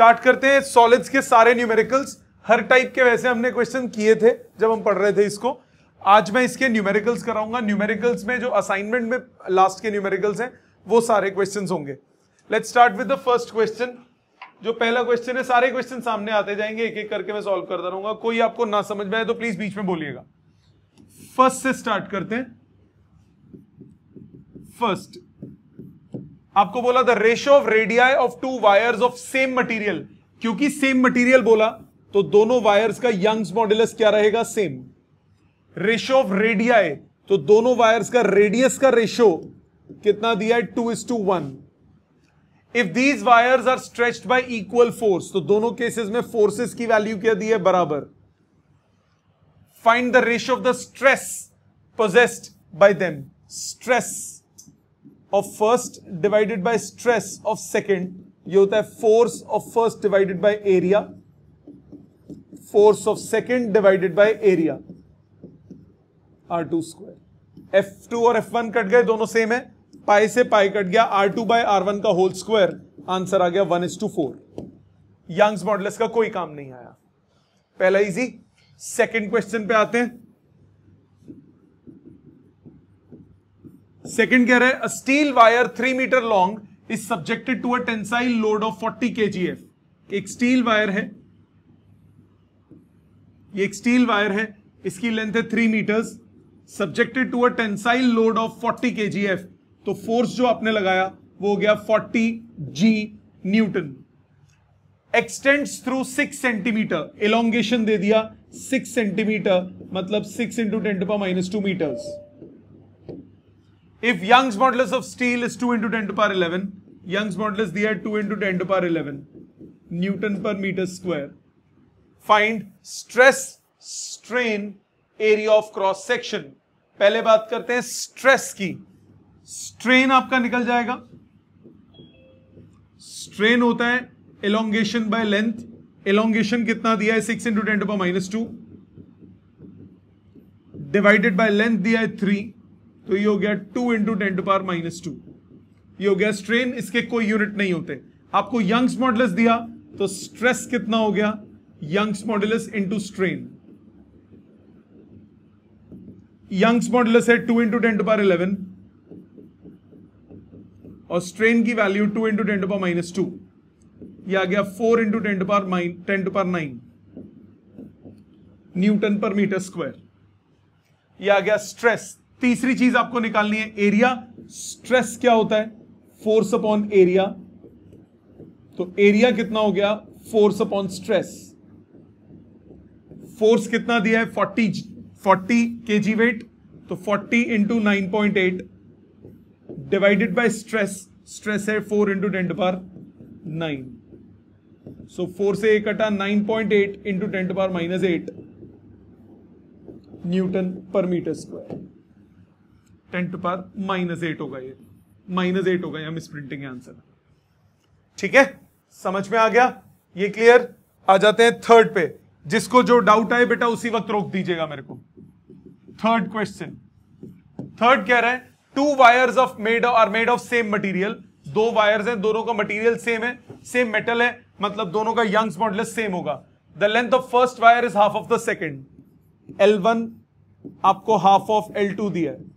Start करते हैं solids के सारे न्यूमेरिकल्स हर टाइप के वैसे हमने क्वेश्चन किए थे जब हम पढ़ रहे थे इसको आज मैं इसके न्यूमेरिकल्स कराऊंगा न्यूमेरिकल्स में जो असाइनमेंट में लास्ट के न्यूमेरिकल्स हैं वो सारे क्वेश्चन होंगे let start with the first question जो पहला क्वेश्चन है सारे क्वेश्चन सामने आते जाएंगे एक एक करके मैं सॉल्व करता रहूंगा कोई आपको ना समझ में आए तो प्लीज बीच में बोलिएगा फर्स्ट से स्टार्ट करते हैं फर्स्ट आपको बोला the ratio of radii of two wires of same material क्योंकि सेम मटेरियल बोला तो दोनों वायर्स का यंग्स मॉड्यूलस क्या रहेगा सेम रेशियो ऑफ रेडियाई तो दोनों वायर्स का रेडियस का रेशियो कितना दिया है two is to one if these wires are stretched by equal force तो दोनों केसेस में फोर्सेस की वैल्यू क्या दी है बराबर find the ratio of the stress possessed by them stress of first divided by stress of second ये होता है force of first divided by area force of second divided by area R two square F two और F one cut गए दोनों same है pi से pi cut गया R two by R one का होल स्क्वायर आंसर आ गया one is to four Young's model का कोई काम नहीं आया पहला इजी सेकेंड क्वेश्चन पे आते हैं सेकंड कह रहे हैं steel wire three metre long is subjected to a tensile load of forty K एक स्टील वायर है ये एक स्टील वायर है इसकी लेंथ है three metres subjected to a tensile load of forty K तो फोर्स जो आपने लगाया वो हो गया forty G newton extends through six centimetre elongation दे दिया सिक्स सेंटीमीटर मतलब six into ten to minus two metres if Young's modulus of steel is 2 into 10 to power 11, Young's modulus दिया है 2 into 10 to power 11 न्यूटन पर metre square find stress strain area of cross section पहले बात करते हैं stress की strain आपका निकल जाएगा स्ट्रेन होता है एलोंगेशन बाय लेंथ एलोंगेशन कितना दिया है six into ten to minus two divided by length दिया है थ्री तो ये हो गया two into ten to power minus two ये हो गया स्ट्रेन इसके कोई यूनिट नहीं होते आपको यंग्स मॉडलस दिया तो स्ट्रेस कितना हो गया Young's modulus into strain Young's modulus है two into ten to power eleven और स्ट्रेन की value two into ten to power minus two यह आ गया four into ten to power nine ten to power nine newton पर metre square यह आ गया स्ट्रेस तीसरी चीज आपको निकालनी है एरिया स्ट्रेस क्या होता है फोर्स अपॉन एरिया तो एरिया कितना हो गया फोर्स अपॉन स्ट्रेस फोर्स कितना दिया है forty forty K G weight तो forty into nine point eight divided by stress stress है four into ten power nine so four से एक कटा nine point eight into ten power minus eight newton पर metre square ten to power minus eight होगा ये minus eight होगा या miss answer ठीक है समझ में आ गया ये क्लियर आ जाते हैं थर्ड पे जिसको जो डाउट आए बेटा उसी वक्त रोक दीजिएगा मेरे को थर्ड क्वेश्चन थर्ड कह रहा है two wires of made are made of same material दो वायर्स हैं दोनों का मटेरियल सेम है सेम मेटल है मतलब दोनों का यंग्स मॉडल सेम होगा the length of first wire is half of the second L one आपको हाफ ऑफ एल टू दिया है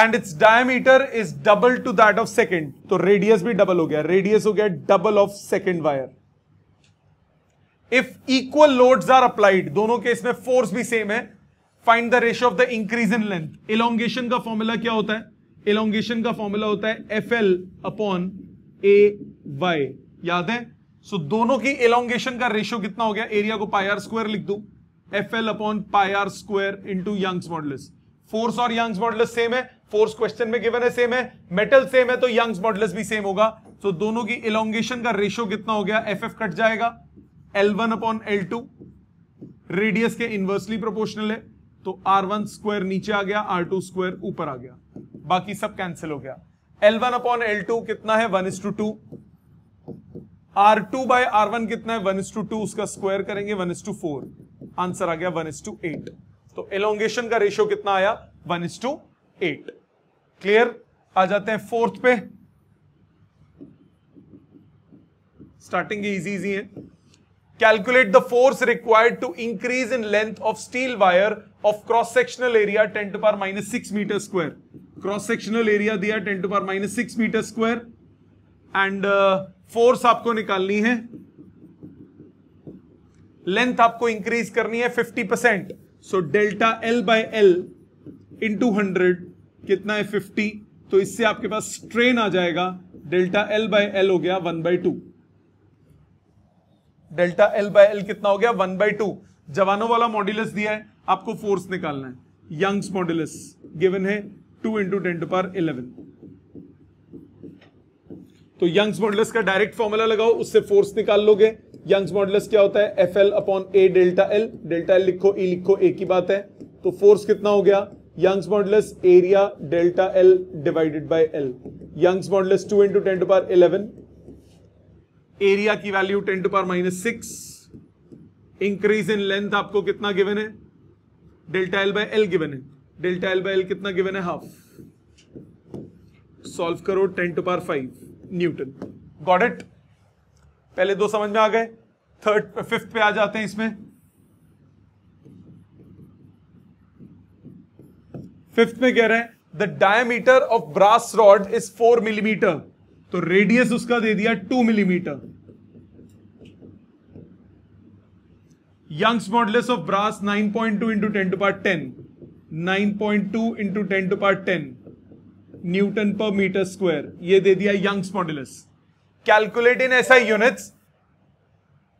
and it's diameter is double to that of second तो रेडियस भी डबल हो गया रेडियस हो गया double of second wire if equal loads are applied दोनों केस में फोर्स भी सेम है find the ratio of the increase in length elongation का फॉर्मूला क्या होता है इलोंगेशन का फॉर्मूला होता है F L upon A Y याद है सो so, दोनों की इलोंगेशन का रेशियो कितना हो गया एरिया को पाई आर स्क्वायर लिख दू F L upon pi R square into Young's modulus force और यंग्स मॉडल्स सेम है फोर्स क्वेश्चन में गिवन है सेम है मेटल सेम है तो यंग्स मॉडल्स भी सेम होगा तो so, दोनों की इलोंगेशन का रेशियो कितना हो गया एफ कट जाएगा L one upon L two radius के इनवर्सली प्रोपोर्शनल है तो आर वन स्क्वायर नीचे आ गया आर टू स्क्वायर ऊपर आ गया बाकी सब कैंसिल हो गया L one upon L two कितना है one is to two R two by R one कितना है वन इज टू टू उसका स्क्वायर करेंगे one is to four answer आ गया वन इज टू एट तो एलोंगेशन का रेशियो कितना आया one is to eight clear आ जाते हैं फोर्थ पे स्टार्टिंग इजी इजी है calculate the force required to increase in length of steel wire of cross sectional area ten to power minus six metre square cross sectional area दिया ten to power minus six metre square and force आपको निकालनी है length आपको increase करनी है fifty percent so delta L by L into hundred कितना है fifty तो इससे आपके पास स्ट्रेन आ जाएगा डेल्टा एल बाय एल हो गया one by two delta L by L कितना हो गया वन बाय टू जवानों वाला मॉड्यूलस दिया है आपको फोर्स निकालना है यंग्स मॉड्यूलस गिवन है two into ten to power eleven तो यंग्स मॉड्यूलस का डायरेक्ट फॉर्मूला लगाओ उससे फोर्स निकाल लोगे यंग्स मॉडुलस क्या होता है F L upon A delta L delta L लिखो ई e लिखो ए की बात है तो फोर्स कितना हो गया Young's modulus area delta L divided by L Young's modulus two into ten to power eleven area की value ten to power minus six increase in length आपको कितना गिवन है delta L by L given है delta L by L कितना given है half solve करो ten to power five newton got it पहले दो समझ में आ गए थर्ड फिफ्थ पे आ जाते हैं इसमें फिफ्थ में कह रहे हैं the diameter of brass rod is four millimetre तो रेडियस उसका दे दिया two millimetre Young's modulus of brass 9.2 point two into ten to power ten nine point two into ten to power ten newton पर metre square ये दे दिया Young's modulus calculate in SI units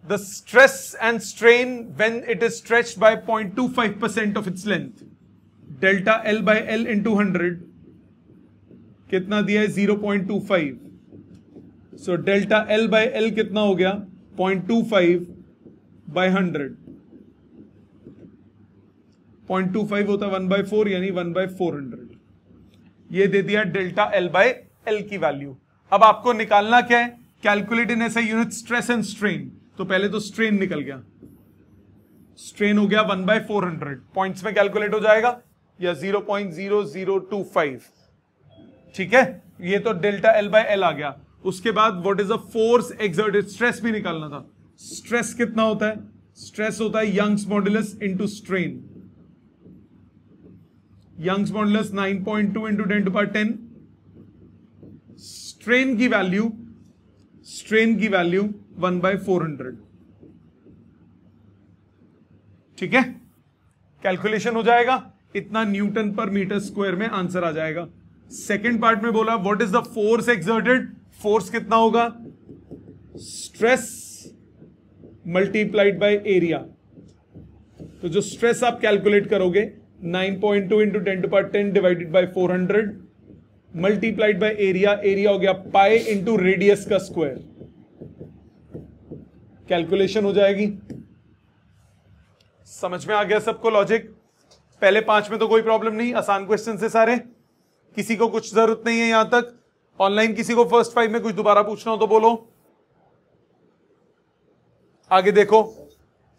the stress and strain when it is stretched by 0.25% of its length. Delta L by L into 100. कितना दिया है 0.25. So delta L by L कितना हो गया 0.25 by 100. 0.25 होता है 1 by 4 यानी 1 by 400. ये दे दिया डेल्टा L by L की वैल्यू अब आपको निकालना क्या है कैलकुलेट इन ऐसे यूनिट स्ट्रेस एंड स्ट्रेन तो पहले तो स्ट्रेन निकल गया स्ट्रेन हो गया one by four hundred point में कैलकुलेट हो जाएगा या zero point zero zero two five ठीक है ये तो डेल्टा एल बाई एल आ गया उसके बाद what is a force exerted stress भी निकालना था स्ट्रेस कितना होता है स्ट्रेस होता है Young's modulus into strain Young's modulus 9.2 point two into ten to power ten strain की वैल्यू स्ट्रेन की value one by four hundred ठीक है कैलकुलेशन हो जाएगा इतना न्यूटन पर मीटर स्क्वायर में आंसर आ जाएगा सेकेंड पार्ट में बोला what is the force exerted force कितना होगा स्ट्रेस मल्टीप्लाइड बाय एरिया तो जो स्ट्रेस आप कैलकुलेट करोगे 9.2 point two into ten to power ten divided by four hundred multiplied by area area हो गया पाई इंटू रेडियस का स्क्वायर कैलकुलेशन हो जाएगी समझ में आ गया सबको लॉजिक पहले पांच में तो कोई प्रॉब्लम नहीं आसान क्वेश्चन से सारे किसी को कुछ जरूरत नहीं है यहां तक ऑनलाइन किसी को फर्स्ट फाइव में कुछ दोबारा पूछना हो तो बोलो आगे देखो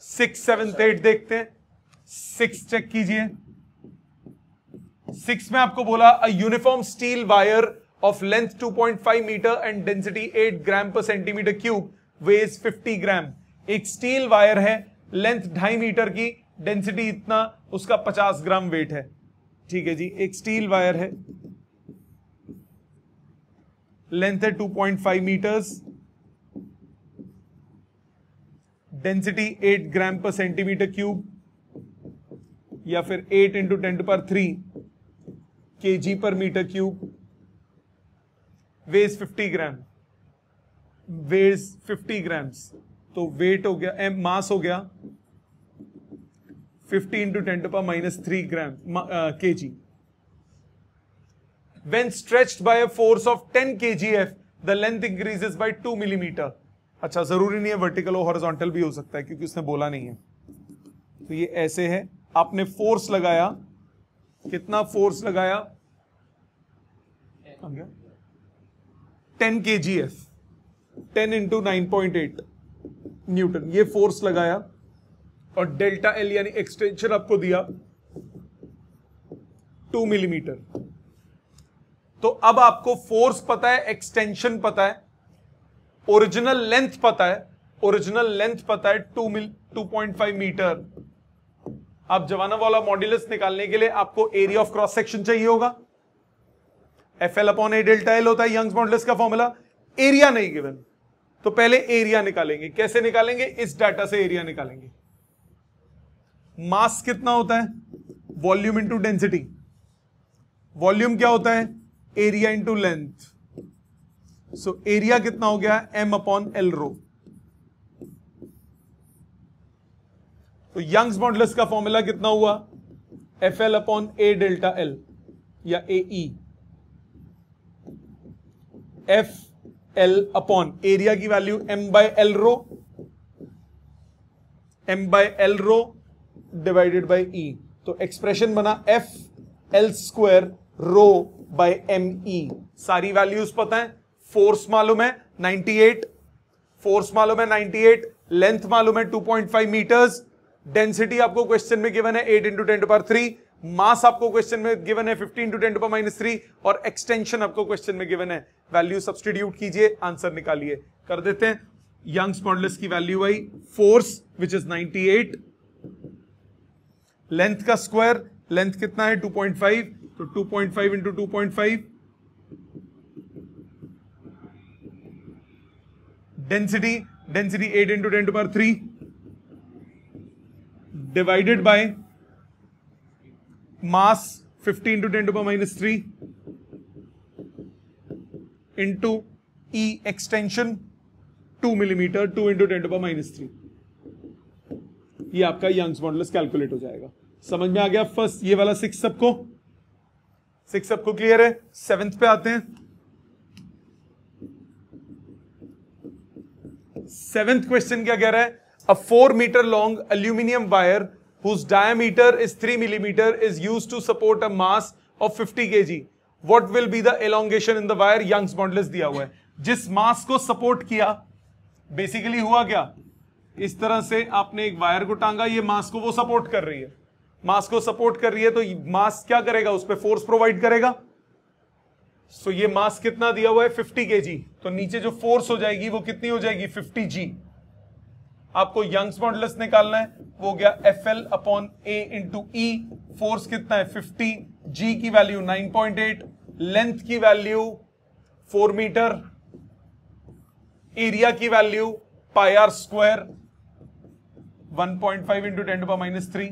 सिक्स सेवन एट देखते हैं सिक्स चेक कीजिए सिक्स में आपको बोला a uniform steel wire of length 2.5 metre and density 8 gram per centimetre cube weighs 50 gram एक स्टील वायर है लेंथ ढाई मीटर की डेंसिटी इतना उसका 50 ग्राम वेट है ठीक है जी एक स्टील वायर है लेंथ है 2.5 metres density 8 gram per centimetre cube या फिर 8 into ten power three K G per metre cube weighs 50 gram weighs 50 grams तो वेट हो गया एम मास हो गया 50 into ten to power minus three gram K G when stretched by a force of 10 F the length increases by 2 millimetre अच्छा जरूरी नहीं है vertical और हॉरिजॉन्टल भी हो सकता है क्योंकि उसने बोला नहीं है तो ये ऐसे है आपने फोर्स लगाया कितना फोर्स लगाया ten K G F ten into nine point eight newton ये फोर्स लगाया और डेल्टा एल यानी एक्सटेंशन आपको दिया टू मिलीमीटर तो अब आपको फोर्स पता है एक्सटेंशन पता है ओरिजिनल लेंथ पता है ओरिजिनल लेंथ पता है टू मिल टू पॉइंट फाइव मीटर अब जवाना वाला मॉड्यूलस निकालने के लिए आपको एरिया ऑफ क्रॉस सेक्शन चाहिए होगा F L upon A delta L होता है यंग मॉडल्स का फॉर्मूला एरिया नहीं गिवन तो पहले एरिया निकालेंगे कैसे निकालेंगे इस डाटा से एरिया निकालेंगे मास कितना होता है वॉल्यूम इंटू डेंसिटी वॉल्यूम क्या होता है area into length so area कितना हो गया एम अपॉन एल रो तो यंग्स मॉडलस का फॉर्मूला कितना हुआ F L upon A delta L या A F L upon area की value M by L rho M by L rho divided by E तो एक्सप्रेशन बना F L square rho by M E सारी values पता है force मालूम है 98 force मालूम है 98 लेंथ मालूम है 2.5 मीटर्स डेंसिटी आपको क्वेश्चन में गिवन है eight into ten power three mass आपको क्वेश्चन में गिवन है fifteen to ten power minus three और एक्सटेंशन आपको क्वेश्चन में गिवन है वैल्यू सब्सटीट्यूट कीजिए आंसर निकालिए कर देते हैं यंग्स मॉडल्स की वैल्यू आई force which is ninety eight length का स्क्वायर लेंथ कितना है 2.5 तो 2.5 point five into two point five density density at into ten power three divided by mass 15 into ten to पर minus three into E extension 2 millimetre 2 into ten to पर minus three ये आपका Young's model calculate हो जाएगा समझ में आ गया फर्स्ट ये वाला सिक्स सबको सिक्स सबको क्लियर है सेवेंथ पे आते हैं सेवेंथ क्वेश्चन क्या कह रहा है a 4 meter long aluminium wire whose diameter is 3 millimeter is used to support a mass of 50 kg. What will be the elongation in the wire? Young's modulus दिया हुआ है जिस मास को सपोर्ट किया बेसिकली हुआ क्या इस तरह से आपने एक वायर को टांगा ये मास को वो सपोर्ट कर रही है मास को सपोर्ट कर रही है तो मास क्या करेगा उस पर फोर्स प्रोवाइड करेगा सो so ये मास कितना दिया हुआ है 50 के तो नीचे जो फोर्स हो जाएगी वो कितनी हो जाएगी 50 जी आपको यंग्स मॉडलस निकालना है वो गया F L upon A into E force कितना है 50 जी की वैल्यू 9.8 लेंथ की वैल्यू 4 मीटर एरिया की value pi R square 1.5 point five into ten to minus three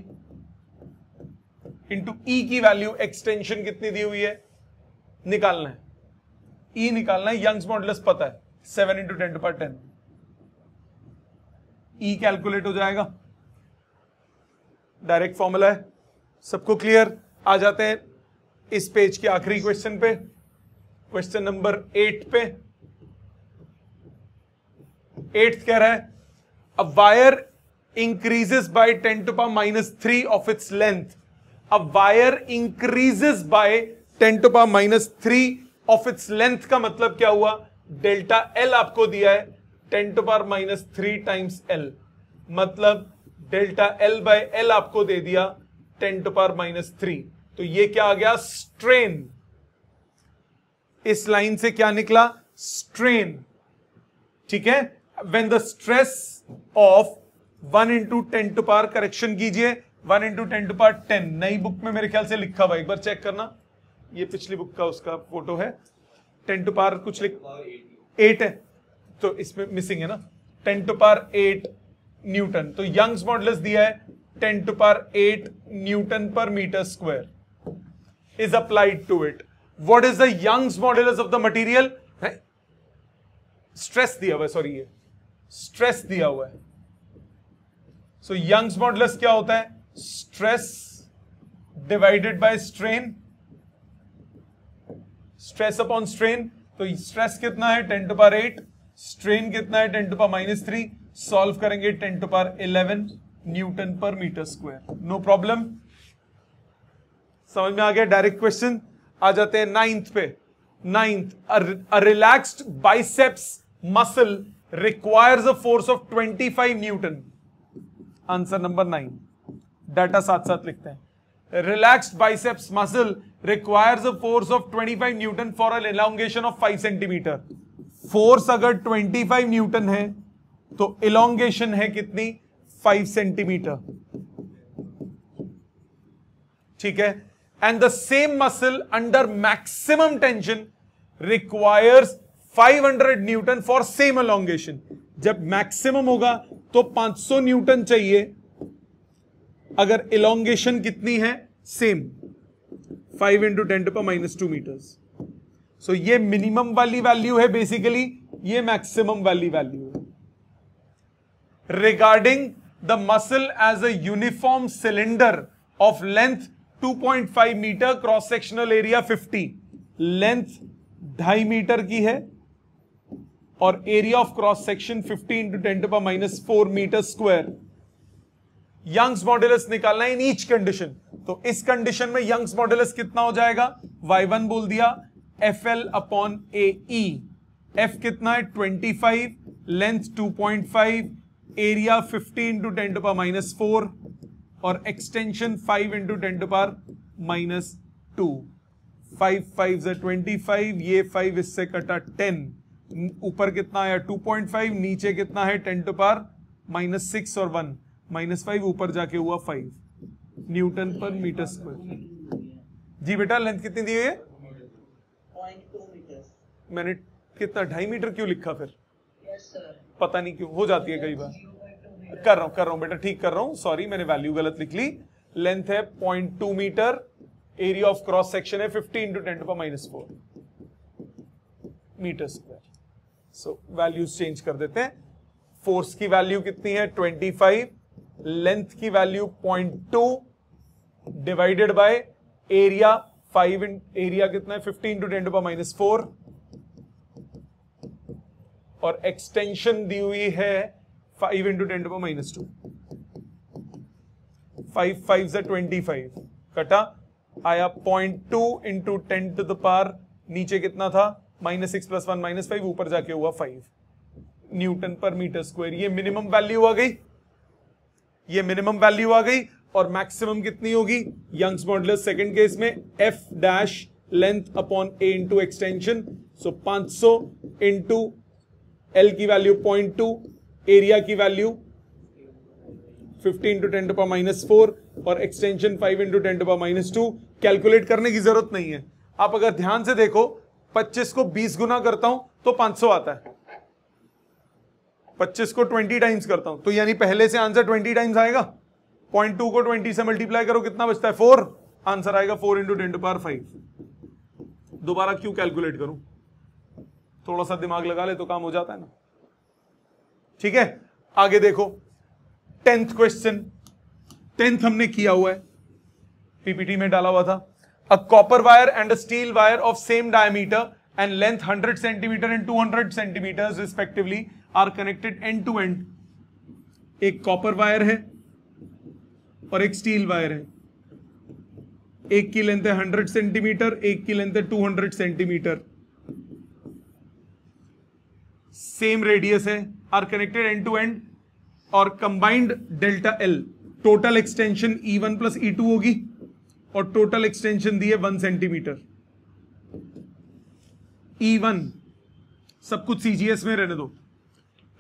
into E की वैल्यू एक्सटेंशन कितनी दी हुई है निकालना है ई e निकालना है यंग्स मॉडलस पता है seven into ten to power ten E e calculate हो जाएगा डायरेक्ट फॉर्मूला है सबको क्लियर आ जाते हैं इस पेज के आखिरी क्वेश्चन पे क्वेश्चन नंबर एट पे एट कह रहा है a wire increases by ten to power minus three of its length a wire increases by ten to power minus three of its length का मतलब क्या हुआ डेल्टा एल आपको दिया है ten to power minus three times L मतलब delta L by L आपको दे दिया ten to power minus three तो ये क्या आ गया स्ट्रेन इस लाइन से क्या निकला स्ट्रेन ठीक है when the stress of one into ten to power correction कीजिए one into ten to power ten नई बुक में मेरे ख्याल से लिखा हुआ एक बार चेक करना ये पिछली बुक का उसका फोटो है टेन टू पार कुछ लिख एट है तो इसमें मिसिंग है ना ten to power eight newton तो यंग्स मॉडल दिया है ten to power eight newton पर metre square is applied to it what is the Young's modulus of the material stress दिया हुआ है सॉरी ये स्ट्रेस दिया हुआ है सो यंग्स मॉडल्स क्या होता है stress divided by strain stress upon strain तो स्ट्रेस कितना है ten to power eight strain कितना है ten to power minus three solve करेंगे ten to power eleven newton पर मीटर स्क्वायर नो प्रॉब्लम समझ में आ गया डायरेक्ट क्वेश्चन आ जाते हैं नाइन्थ पे ninth relaxed biceps muscle requires a force of 25 newton answer number nine data साथ साथ लिखते हैं relaxed biceps muscle requires a force of 25 newton for an of 5 centimeter force अगर 25 न्यूटन है तो इलोंगेशन है कितनी 5 सेंटीमीटर ठीक है and the same muscle under maximum tension requires 500 newton for same elongation जब मैक्सिमम होगा तो 500 न्यूटन चाहिए अगर इलोंगेशन कितनी है सेम 5 इंटू टेन टू पर माइनस टू मीटर्स सो ये मिनिमम वाली वैल्यू है बेसिकली ये मैक्सिमम वाली वैल्यू है regarding the muscle as a uniform cylinder of length 2.5 meter cross sectional area 50 length ढाई मीटर की है और area of cross section 15 into ten to minus four metre square Young's modulus निकालना है in each condition तो इस condition में Young's modulus कितना हो जाएगा y1 बोल दिया F L upon A E F कितना है 25 length 2.5 area 50 into ten to power minus four और extension 5 into ten to power minus two five five जो ट्वेंटी फाइव ये फाइव इससे कटा टेन ऊपर कितना आया टू पॉइंट फाइव नीचे कितना है ten to power minus six और वन माइनस फाइव ऊपर जाके हुआ फाइव न्यूटन पर मीटर स्क्वायर जी बेटा लेंथ कितनी दी हुई है मैंने कितना ढाई मीटर क्यों लिखा फिर yes, पता नहीं क्यों हो जाती है कई बार कर रहा हूँ कर रहा हूँ बेटा ठीक कर रहा हूँ सॉरी मैंने वैल्यू गलत लिख ली लेंथ है point two metre area of cross section है fifty into ten to minus four metre square so values change कर देते हैं फोर्स की वैल्यू कितनी है ट्वेंटी फाइव लेंथ की value point two divided by area five in area कितना है fifteen to ten to power minus four और एक्सटेंशन दी हुई है five into ten to power minus two five five से ट्वेंटी फाइव कटा आया point two into ten to the power नीचे कितना था minus six plus one minus five ऊपर जाके हुआ फाइव न्यूटन पर मीटर स्क्वायर ये मिनिमम वैल्यू आ गई ये मिनिमम वैल्यू आ गई और मैक्सिमम कितनी होगी यंग्स मॉडलस सेकंड केस में F dash length upon A into extension so 500 so into L की वैल्यू पॉइंट टू एरिया की value 15 into ten to power minus four और extension 5 into ten to power minus two calculate करने की जरूरत नहीं है आप अगर ध्यान से देखो 25 को 20 गुना करता हूं तो 500 आता है 25 को 20 टाइम्स करता हूं तो यानी पहले से आंसर 20 टाइम्स आएगा पॉइंट टू को ट्वेंटी से मल्टीप्लाई करो कितना बचता है फोर आंसर आएगा four into ten to power five दोबारा क्यों कैलकुलेट करूं थोड़ा सा दिमाग लगा ले तो काम हो जाता है ना ठीक है आगे देखो टेंथ क्वेश्चन टेंथ हमने किया हुआ है पीपीटी में डाला हुआ था a copper wire and a steel wire of same diameter and length 100 centimeter and 200 centimeter respectively are connected end to end एक कॉपर वायर है और एक स्टील वायर है एक की लेंथ है हंड्रेड सेंटीमीटर एक की लेंथ है two hundred centimeter same radius है are connected end to end और combined delta L total extension E one plus E two होगी और टोटल एक्सटेंशन दी है वन सेंटीमीटर ई वन सब कुछ सीजीएस में रहने दो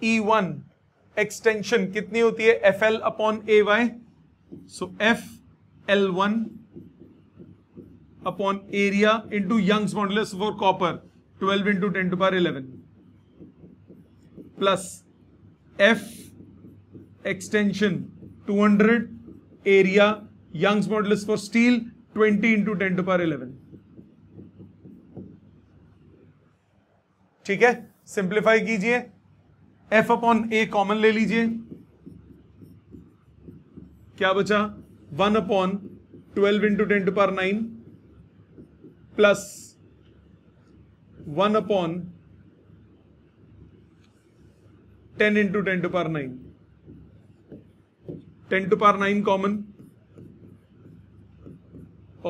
ई वन एक्सटेंशन कितनी होती है F L upon A Y so F L one upon area into Young's modulus for copper twelve into ten to power eleven plus F extension two hundred area Young's modulus for steel twenty into ten to power eleven ठीक है simplify कीजिए F upon ए common ले लीजिए क्या बचा one upon twelve into ten to power nine plus one upon ten into ten to power nine ten to power nine common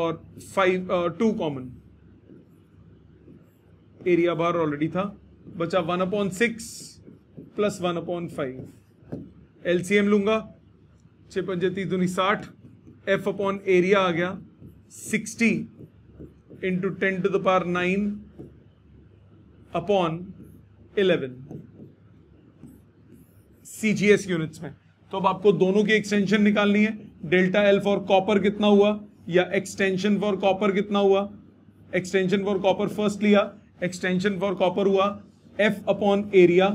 और five two common area बार already था बचा one upon six plus one upon five LCM लूंगा छः पंजे तीस दूनी तो साठ एफ अपॉन एरिया आ गया sixty into ten to the power nine upon eleven C G S units में तो अब आपको दोनों की एक्सटेंशन निकालनी है डेल्टा एल फॉर कॉपर कितना हुआ या एक्सटेंशन फॉर कॉपर कितना हुआ एक्सटेंशन फॉर कॉपर फर्स्ट लिया एक्सटेंशन फॉर कॉपर हुआ F upon area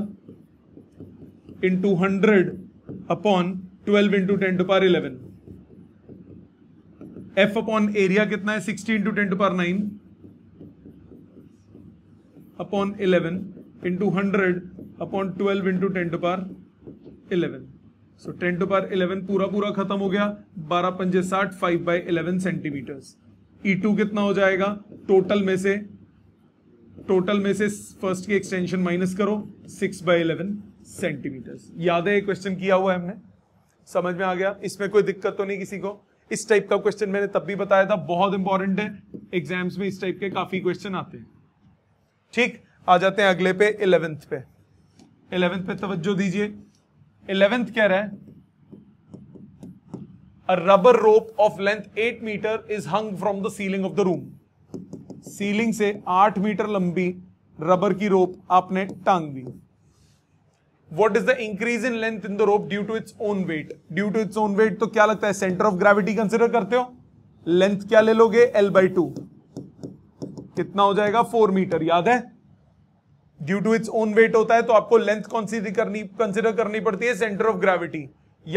into hundred upon twelve into ten to power eleven F upon area कितना है sixty into ten to power nine upon eleven into hundred upon twelve into ten to power eleven so ten to power eleven पूरा पूरा खत्म हो गया बारह पंजे साठ five by eleven centimeters E two कितना हो जाएगा टोटल में से टोटल में से फर्स्ट की एक्सटेंशन माइनस करो सिक्स बाई इलेवन सेंटीमीटर्स याद है क्वेश्चन किया हुआ है हमने समझ में आ गया इसमें कोई दिक्कत तो नहीं किसी को इस टाइप का क्वेश्चन मैंने तब भी बताया था बहुत इंपॉर्टेंट है एग्जाम्स में इस टाइप के काफी क्वेश्चन आते हैं ठीक आ जाते हैं अगले पे इलेवेंथ पे इलेवेंथ पे तवज्जो दीजिए इलेवेंथ कह रहा है rubber rope of length eight meter is hung from the ceiling of the room ceiling से आठ मीटर लंबी रबर की रोप आपने टांग दी what is the increase in length in the rope due to its own weight due to its own weight तो क्या लगता है सेंटर ऑफ ग्रेविटी कंसिडर करते हो लेंथ क्या ले लोगे एल बाई टू कितना हो जाएगा फोर मीटर याद है due to its own weight होता है तो आपको लेंथ सी करनी कंसिडर करनी पड़ती है center of gravity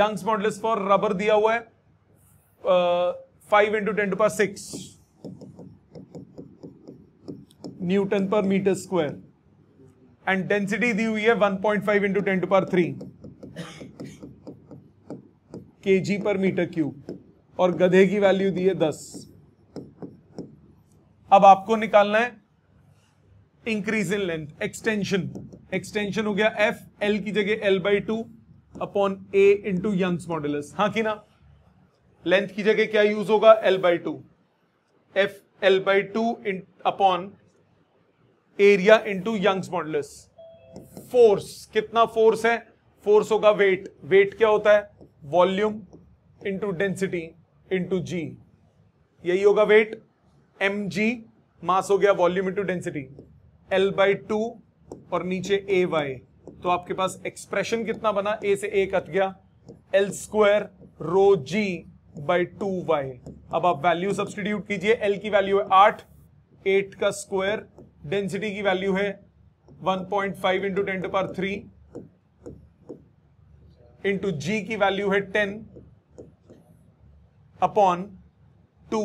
Young's model for rubber दिया हुआ है five into ten to power six newton पर मीटर स्क्वायर एंड डेंसिटी दी हुई है 1.5 point five into ten to power three के पर मीटर क्यूब और गधे की वैल्यू दी है दस अब आपको निकालना है increase in length extension extension हो गया एफ एल की जगह L by two upon A into Young's model हाँ कि ना लेंथ की जगह क्या यूज होगा L by two F L by two upon area into Young's modulus force कितना फोर्स है फोर्स होगा वेट वेट क्या होता है volume into density into G यही होगा वेट एम जी मास हो गया volume into density L by two और नीचे ए वाई तो आपके पास एक्सप्रेशन कितना बना ए से ए कट गया L square rho G by two Y अब आप वैल्यू सब्सटीट्यूट कीजिए एल की वैल्यू है आठ एट का स्क्वायर डेंसिटी की वैल्यू है 1.5 point five into ten to power three into G की वैल्यू है 10 अपॉन टू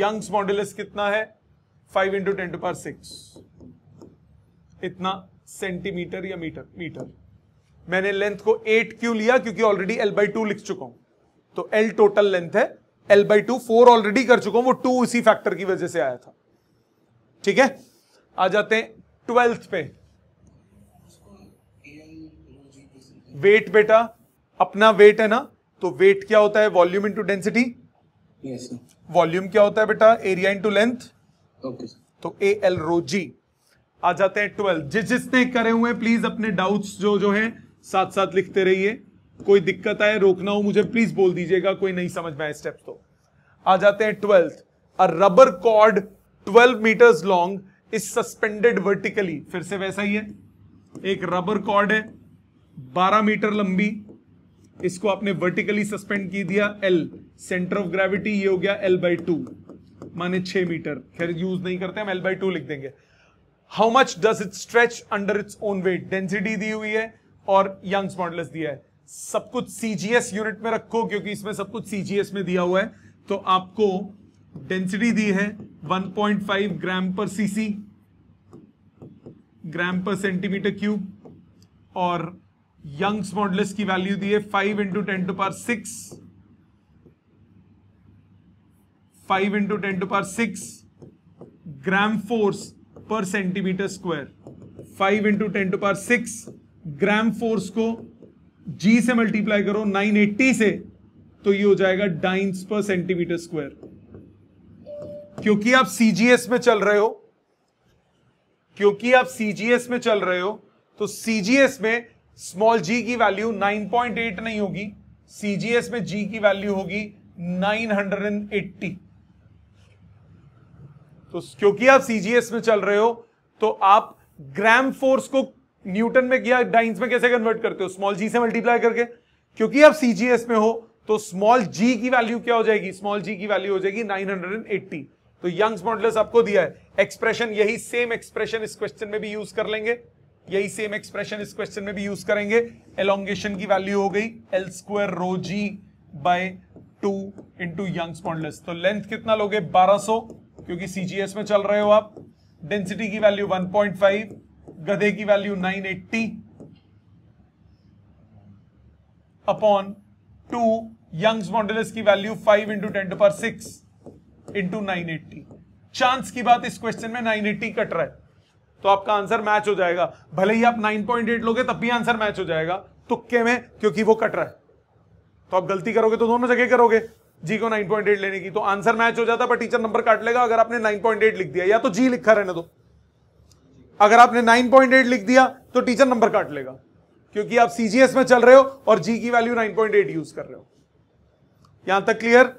यंग्स मॉडुलस कितना है 5 into ten to power six इतना सेंटीमीटर या मीटर मीटर मैंने लेंथ को 8 क्यों लिया क्योंकि ऑलरेडी एल बाई टू लिख चुका हूं तो एल टोटल लेंथ है L by two four already कर चुका हूं वो टू इसी फैक्टर की वजह से आया था ठीक है आ जाते हैं ट्वेल्थ पे वेट बेटा अपना वेट है ना तो वेट क्या होता है वॉल्यूम इनटू डेंसिटी वॉल्यूम क्या होता है बेटा एरिया इनटू लेंथ तो ए एल रोजी आ जाते हैं ट्वेल्थ जिस जिसने करे हुए प्लीज अपने डाउट्स जो जो हैं साथ साथ लिखते रहिए कोई दिक्कत आए रोकना हो मुझे प्लीज बोल दीजिएगा कोई नहीं समझ में आए तो आ जाते हैं twelfth a rubber cord 12 meters long is suspended vertically फिर से वैसा ही है एक रबर कॉर्ड है 12 मीटर लंबी इसको आपने वर्टिकली सस्पेंड की दिया एल सेंटर ऑफ ग्रेविटी ये हो गया एल बाई टू माने 6 मीटर खैर यूज नहीं करते हम एल बाई टू लिख देंगे how much does it stretch under its own weight density दी हुई है और यंग्स मॉडल दिया है सब कुछ सीजीएस यूनिट में रखो क्योंकि इसमें सब कुछ सीजीएस में दिया हुआ है तो आपको डेंसिटी दी है 1.5 ग्राम पर CC gram per centimetre cube और यंग्स मॉडल्स की वैल्यू दी है 5 into ten to power six five into ten to power six gram force per centimetre square five into ten to power six gram force को G से multiply करो 980 से तो ये हो जाएगा डाइंस पर सेंटीमीटर स्क्वायर क्योंकि आप सीजीएस में चल रहे हो क्योंकि आप सीजीएस में चल रहे हो तो सीजीएस में स्मॉल जी की वैल्यू 9.8 नहीं होगी सीजीएस में जी की वैल्यू होगी 980 तो क्योंकि आप सीजीएस में चल रहे हो तो आप ग्राम फोर्स को न्यूटन में या डाइंस में कैसे कन्वर्ट करते हो स्मॉल जी से मल्टीप्लाई करके क्योंकि आप सीजीएस में हो तो स्मॉल जी की वैल्यू क्या हो जाएगी स्मॉल जी की वैल्यू हो जाएगी 980 तो यंग्स मॉडल आपको दिया है एक्सप्रेशन यही सेम एक्सप्रेशन इस क्वेश्चन में भी यूज कर लेंगे यही सेम एक्सप्रेशन इस क्वेश्चन में भी यूज करेंगे एलोंगेशन की वैल्यू हो गई L square rho G by two into Young's model तो लेंथ कितना लोगे 1200 क्योंकि सीजीएस में चल रहे हो आप डेंसिटी की वैल्यू 1.5 गधे की value 980 upon two Young's model की value five into ten to power six into nine eighty chance की बात इस क्वेश्चन में नाइन एट्टी कट रहा है तो आपका आंसर मैच हो जाएगा भले ही आप नाइन पॉइंट एट लोगे तब भी आंसर मैच हो जाएगा तुक्के में क्योंकि वो कट रहा है तो आप गलती करोगे तो दोनों जगह करोगे जी को नाइन पॉइंट एट लेने की तो आंसर मैच हो जाता पर टीचर नंबर काट लेगा अगर आपने नाइन पॉइंट एट लिख दिया या तो जी लिखा रहने दो अगर आपने नाइन पॉइंट एट लिख दिया तो टीचर नंबर काट लेगा क्योंकि आप सीजीएस में चल रहे हो और जी की value nine point eight use कर रहे हो यहां तक क्लियर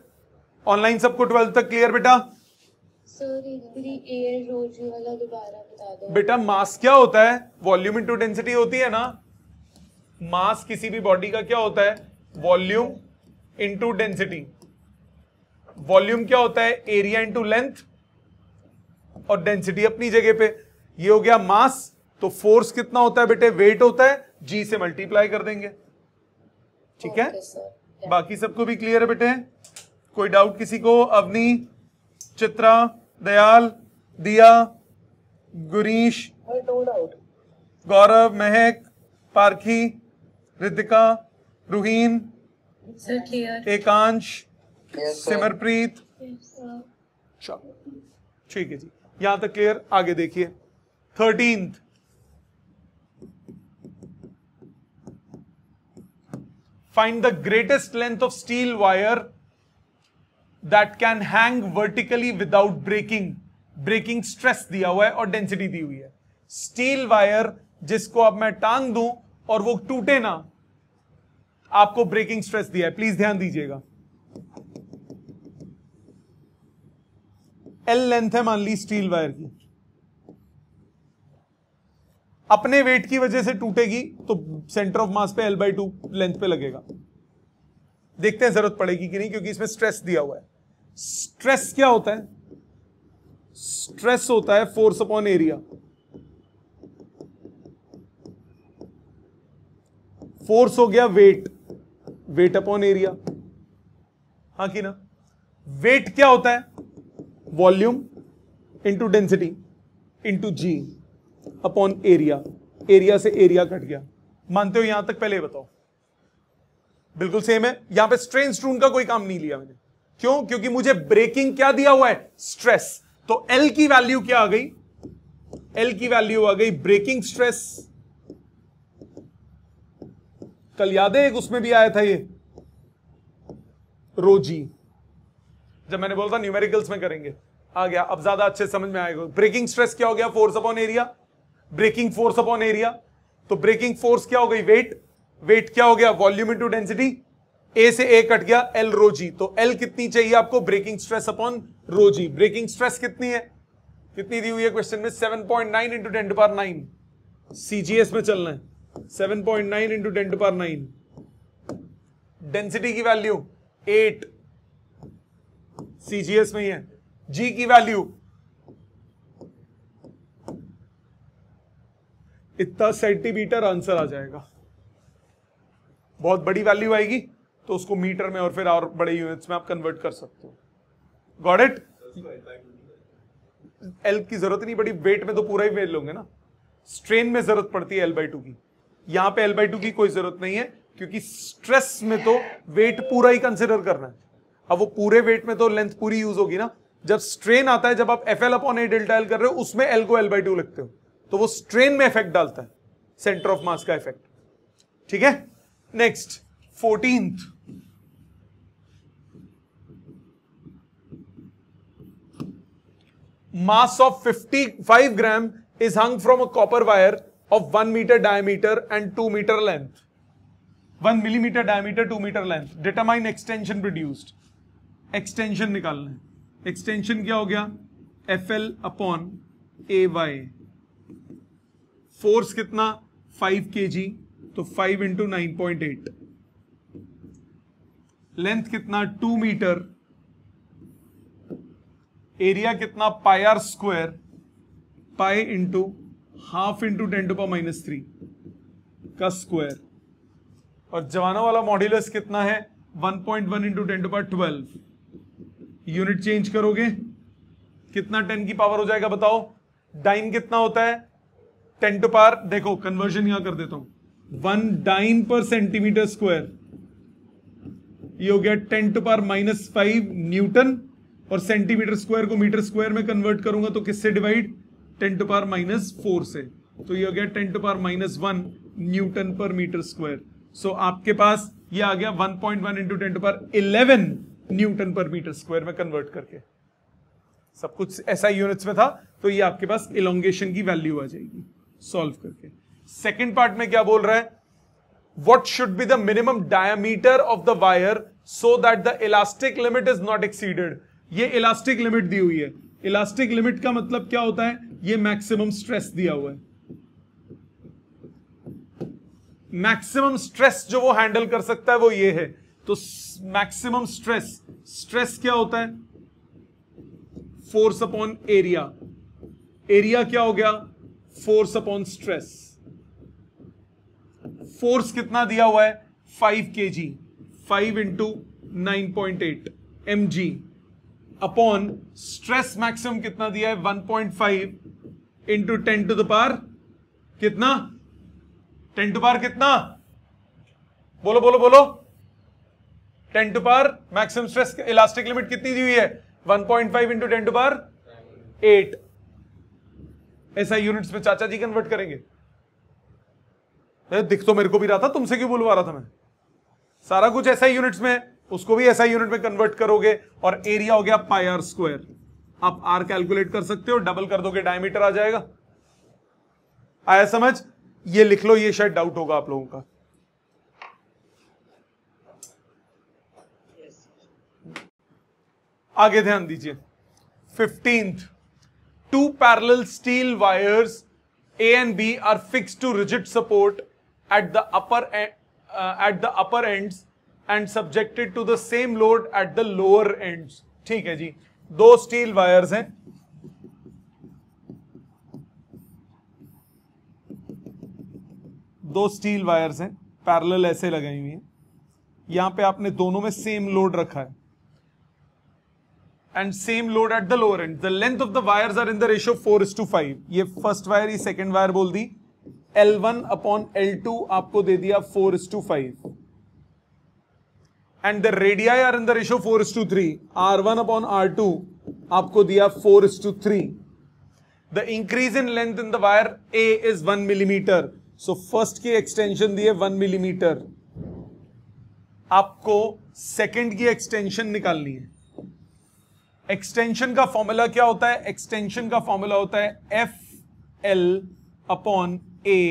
ऑनलाइन सबको ट्वेल्थ तक क्लियर बेटा बेटा मास क्या होता है वॉल्यूम इंटू डेंसिटी होती है ना मास किसी भी बॉडी का क्या होता है वॉल्यूम इंटू डेंसिटी वॉल्यूम क्या होता है एरिया इंटू लेंथ और डेंसिटी अपनी जगह पे ये हो गया मास तो फोर्स कितना होता है बेटे वेट होता है जी से मल्टीप्लाई कर देंगे ठीक है बाकी सबको भी क्लियर है बेटे कोई डाउट किसी को अवनी चित्रा दयाल दिया गुरीश गौरव महक पारखी रितिका रुहीन एकांश सिमरप्रीत चलो ठीक है जी यहां तक क्लियर आगे देखिए thirteen find the greatest length of steel wire that can hang vertically without breaking breaking stress दिया हुआ है और डेंसिटी दी हुई है स्टील वायर जिसको अब मैं टांग दूं और वो टूटे ना आपको ब्रेकिंग स्ट्रेस दिया है प्लीज ध्यान दीजिएगा एल लेंथ है मान ली स्टील वायर की अपने वेट की वजह से टूटेगी तो सेंटर ऑफ मास पे एल बाई टू लेंथ पे लगेगा देखते हैं जरूरत पड़ेगी कि नहीं क्योंकि इसमें स्ट्रेस दिया हुआ है स्ट्रेस क्या होता है स्ट्रेस होता है फोर्स अपॉन एरिया फोर्स हो गया वेट वेट अपॉन एरिया हा कि ना वेट क्या होता है volume into density into G upon area area से एरिया कट गया मानते हो यहां तक पहले बताओ बिल्कुल सेम है यहां पे स्ट्रेन स्ट्रून का कोई काम नहीं लिया मैंने क्यों क्योंकि मुझे ब्रेकिंग क्या दिया हुआ है स्ट्रेस तो एल की वैल्यू क्या आ गई एल की वैल्यू आ गई ब्रेकिंग स्ट्रेस कल याद है एक उसमें भी आया था ये रोजी जब मैंने बोला था न्यूमेरिकल्स में करेंगे आ गया अब ज्यादा अच्छे समझ में आएगा ब्रेकिंग स्ट्रेस क्या हो गया force upon area breaking force upon area तो ब्रेकिंग फोर्स क्या हो गई वेट वेट क्या हो गया वॉल्यूम इनटू डेंसिटी ए से ए कट गया एल रोजी तो एल कितनी चाहिए आपको breaking stress upon rho G breaking stress कितनी है कितनी दी हुई है क्वेश्चन में 7.9 point nine into ten power nine CGS में चलना है 7.9 point nine into ten power nine density की वैल्यू 8 सीजीएस में ही है जी की वैल्यू इतना सेंटीमीटर आंसर आ जाएगा बहुत बड़ी वैल्यू आएगी तो उसको मीटर में और फिर और बड़े यूनिट्स में आप कन्वर्ट कर सकते हो गॉड इट एल की जरूरत नहीं पड़ी वेट में तो पूरा ही वेट लोगे ना स्ट्रेन में जरूरत पड़ती है एल बाई टू की यहां पे एल बाई टू की कोई जरूरत नहीं है क्योंकि स्ट्रेस में तो वेट पूरा ही कंसिडर करना है अब वो पूरे वेट में तो लेंथ पूरी यूज होगी ना जब स्ट्रेन आता है जब आप F L upon A delta L कर रहे हो उसमें एल को एल बाई टू लिखते हो तो वो स्ट्रेन में इफेक्ट डालता है सेंटर ऑफ मास का इफेक्ट ठीक है next fourteenth mass of fifty five gram is hung from a copper wire of one metre diameter and two metre length one millimetre diameter two metre length determine extension produced extension निकालना extension क्या हो गया F L upon A Y force कितना five K G तो five into nine point eight length कितना two metre area कितना pi R square pi into half into ten to पर minus three का स्क्वायर और जवानों वाला मॉड्यूलस कितना है 1.1 point one into ten to power twelve unit change करोगे कितना टेन की पावर हो जाएगा बताओ डाइन कितना होता है टेन टू पार देखो कन्वर्जन यहां कर देता हूं one dyne per centimetre square ये हो गया ten to power minus five newton और सेंटीमीटर स्क्वायर को मीटर स्क्वायर में कन्वर्ट करूंगा तो किससे divide ten to power minus four से तो ये हो गया ten to power minus one newton पर मीटर स्क्वायर सो आपके पास ये आ गया one point one into ten to power eleven newton पर मीटर स्क्वायर में कन्वर्ट करके सब कुछ ऐसा यूनिट्स में था तो ये आपके पास इलोंगेशन की वैल्यू आ जाएगी सॉल्व करके सेकेंड पार्ट में क्या बोल रहा है what should be the minimum diameter of the wire so that the elastic limit is not exceeded ये इलास्टिक लिमिट दी हुई है इलास्टिक लिमिट का मतलब क्या होता है ये मैक्सिमम स्ट्रेस दिया हुआ है मैक्सिमम स्ट्रेस जो वो हैंडल कर सकता है वो ये है तो मैक्सिमम स्ट्रेस स्ट्रेस क्या होता है फोर्स अपॉन एरिया एरिया क्या हो गया फोर्स अपॉन स्ट्रेस फोर्स कितना दिया हुआ है five K G five into nine point eight M G upon stress maximum कितना दिया है 1.5 point five into ten to दार कितना टेन टू पार कितना बोलो बोलो बोलो ten to power maximum stress elastic limit कितनी दी हुई है 1.5 point five into ten to power eight ऐसा यूनिट्स में चाचा जी कन्वर्ट करेंगे दिख तो मेरे को भी रहा था तुमसे क्यों बुलवा रहा था मैं सारा कुछ ऐसा यूनिट्स में उसको भी ऐसा यूनिट में कन्वर्ट करोगे और एरिया हो गया पाई आर स्क्वायर आप आर कैलकुलेट कर सकते हो डबल कर दोगे डायमीटर आ जाएगा आया समझ ये लिख लो ये शायद डाउट होगा आप लोगों का आगे ध्यान दीजिए fifteenth two parallel steel wires A and B are fix to rigid support at the upper at the upper ends and subjected to the same load at the lower end ठीक है जी दो स्टील वायर्स हैं दो steel wires हैं parallel ऐसे लगाई हुई हैं यहां पे आपने दोनों में सेम लोड रखा है and same load at the lower end the length of the wires are in the ratio four is to five ये फर्स्ट वायर ये सेकेंड वायर बोल दी L1 वन अपॉन एल आपको दे दिया four is to five and the radii are in the ratio four is to three R one upon R two आपको दिया four is to three the increase in length in the wire A is one millimetre so first की extension दी है one millimetre आपको second की extension निकालनी है extension का फॉर्मूला क्या होता है एक्सटेंशन का फॉर्मूला होता है F L upon A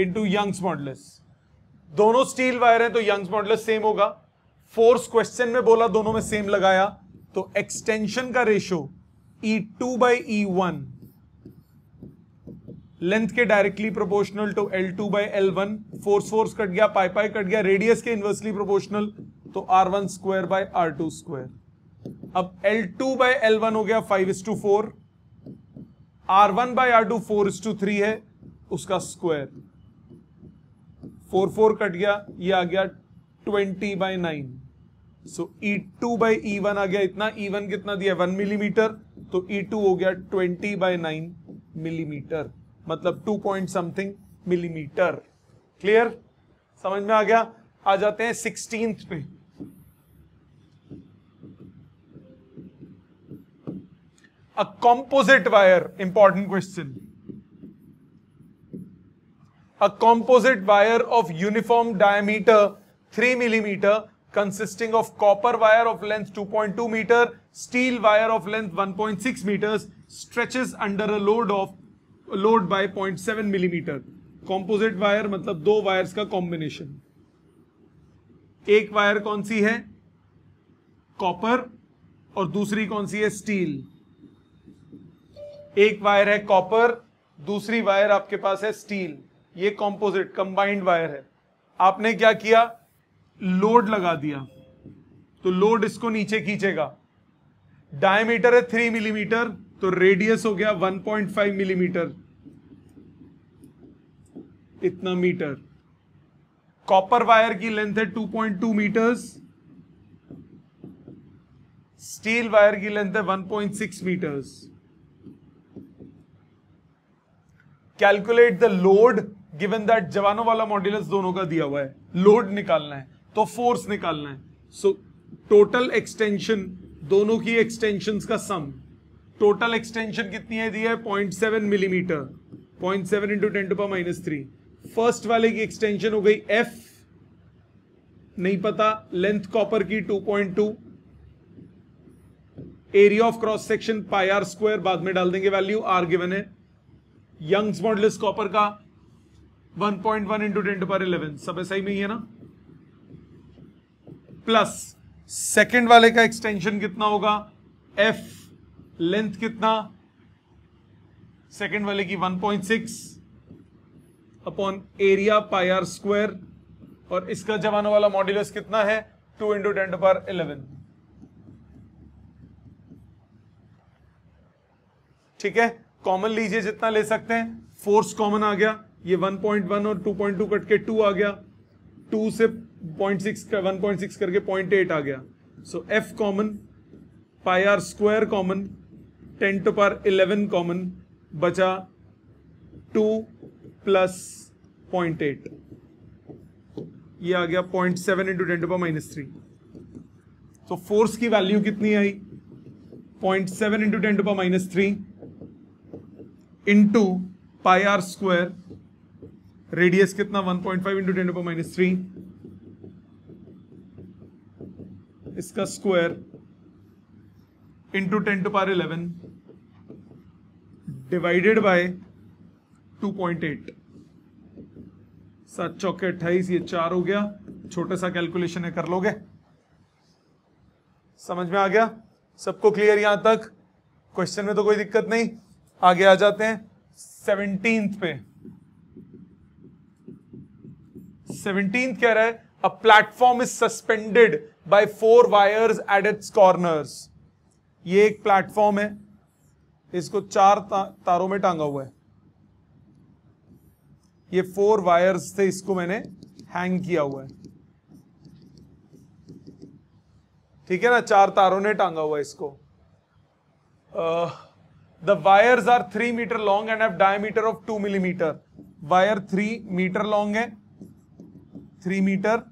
into Young's modulus दोनों स्टील वायर हैं तो यंग्स मॉडल सेम होगा फोर्स क्वेश्चन में बोला दोनों में सेम लगाया तो एक्सटेंशन का ratio E two by E length के directly proportional to L two by L one force force cut गया पाई पाई कट गया रेडियस के इन्वर्सली प्रोपोर्शनल तो R one square by R two square अब L two by L one हो गया five is to four R one by R two four is to three है उसका square four four cut गया ये आ गया twenty by nine so E two by E one आ गया इतना ई e वन कितना दिया वन मिलीमीटर तो ई e टू हो गया ट्वेंटी बाई नाइन मिलीमीटर मतलब two point something millimetre clear समझ में आ गया आ जाते हैं सिक्सटीन पे a composite wire important question a composite wire of uniform diameter 3 mm consisting of copper wire of length 2.2 meter, steel wire of length 1.6 meters stretches under a load of load by 0.7 mm Composite wire matlab do wires ka combination ek wire kaun si hai copper aur dusri kaun si hai steel ek wire hai copper dusri wire aapke paas hai steel ये composite combined wire है आपने क्या किया load लगा दिया तो load इसको नीचे खींचेगा डायमीटर है थ्री मिलीमीटर तो रेडियस हो गया 1.5 मिलीमीटर इतना मीटर कॉपर वायर की लेंथ है 2.2 मीटर्स स्टील वायर की लेंथ है 1.6 metres calculate the load given that जवानों वाला मॉड्यूलस दोनों का दिया हुआ है लोड निकालना है तो फोर्स निकालना है सो टोटल एक्सटेंशन दोनों की एक्सटेंशन का सम टोटल एक्सटेंशन कितनी है दी है point seven millimetre point seven into ten to power minus three first वाले की एक्सटेंशन हो गई एफ नहीं पता लेंथ कॉपर की two point two area of cross section pi R square बाद में डाल देंगे वैल्यू आर गिवन है यंग्स मॉडल कॉपर का one point one into ten to power eleven सब ऐसा ही में ही है ना प्लस सेकेंड वाले का एक्सटेंशन कितना होगा एफ लेंथ कितना सेकेंड वाले की 1.6 upon area pi R R square और इसका जमाने वाला मॉड्यूलस कितना है two into ten power eleven ठीक है कॉमन लीजिए जितना ले सकते हैं फोर्स कॉमन आ गया ये 1.1 और 2.2 कट के 2 आ गया 2 से 0.6 का 1.6 करके 0.8 आ गया so F common pi R square common ten to power 11 common बचा 2 प्लस 0.8 ये आ गया 0.7 seven into ten to power minus three तो फोर्स की वैल्यू कितनी आई 0.7 seven into ten to power minus three into pi R square radius कितना 1.5 point five into ten to minus three इसका square into ten to power eleven divided by 2.8 सात चौके अट्ठाईस ये चार हो गया छोटा सा कैलकुलेशन है कर लोगे समझ में आ गया सबको क्लियर यहां तक क्वेश्चन में तो कोई दिक्कत नहीं आगे आ जाते हैं सेवनटीन पे सेवनटीन कह रहा है a platform is suspended by four wires at its corners ये एक प्लेटफॉर्म है इसको चार ता, तारों में टांगा हुआ है ये फोर वायर्स थे इसको मैंने हैंग किया हुआ है ठीक है ना चार तारों ने टांगा हुआ है इसको the wires are three metre long and have diameter of two millimetre wire three metre long है थ्री मीटर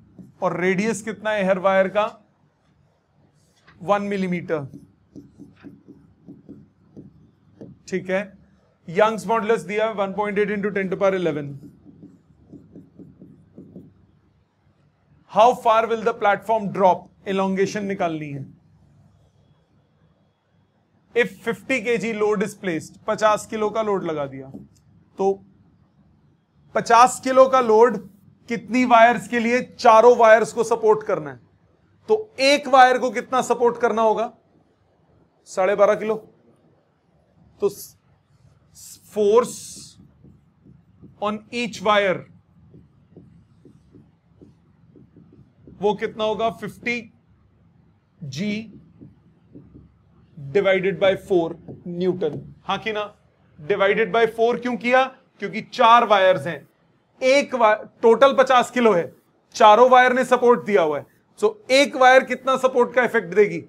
और रेडियस कितना है हर वायर का वन मिलीमीटर ठीक है यंग्स मॉडलस दिया one point eight into ten to power eleven how far will the platform drop elongation निकालनी है if 50 K G load is placed 50 kilo का लोड लगा दिया तो 50 किलो का लोड कितनी वायर्स के लिए चारों वायर्स को सपोर्ट करना है तो एक वायर को कितना सपोर्ट करना होगा साढ़े बारह किलो तो फोर्स ऑन ईच वायर वो कितना होगा 50 G divided by four newton हा कि ना डिवाइडेड बाय फोर क्यों किया क्योंकि चार वायर्स हैं एक वायर टोटल पचास किलो है चारों वायर ने सपोर्ट दिया हुआ है सो so, एक वायर कितना सपोर्ट का इफेक्ट देगी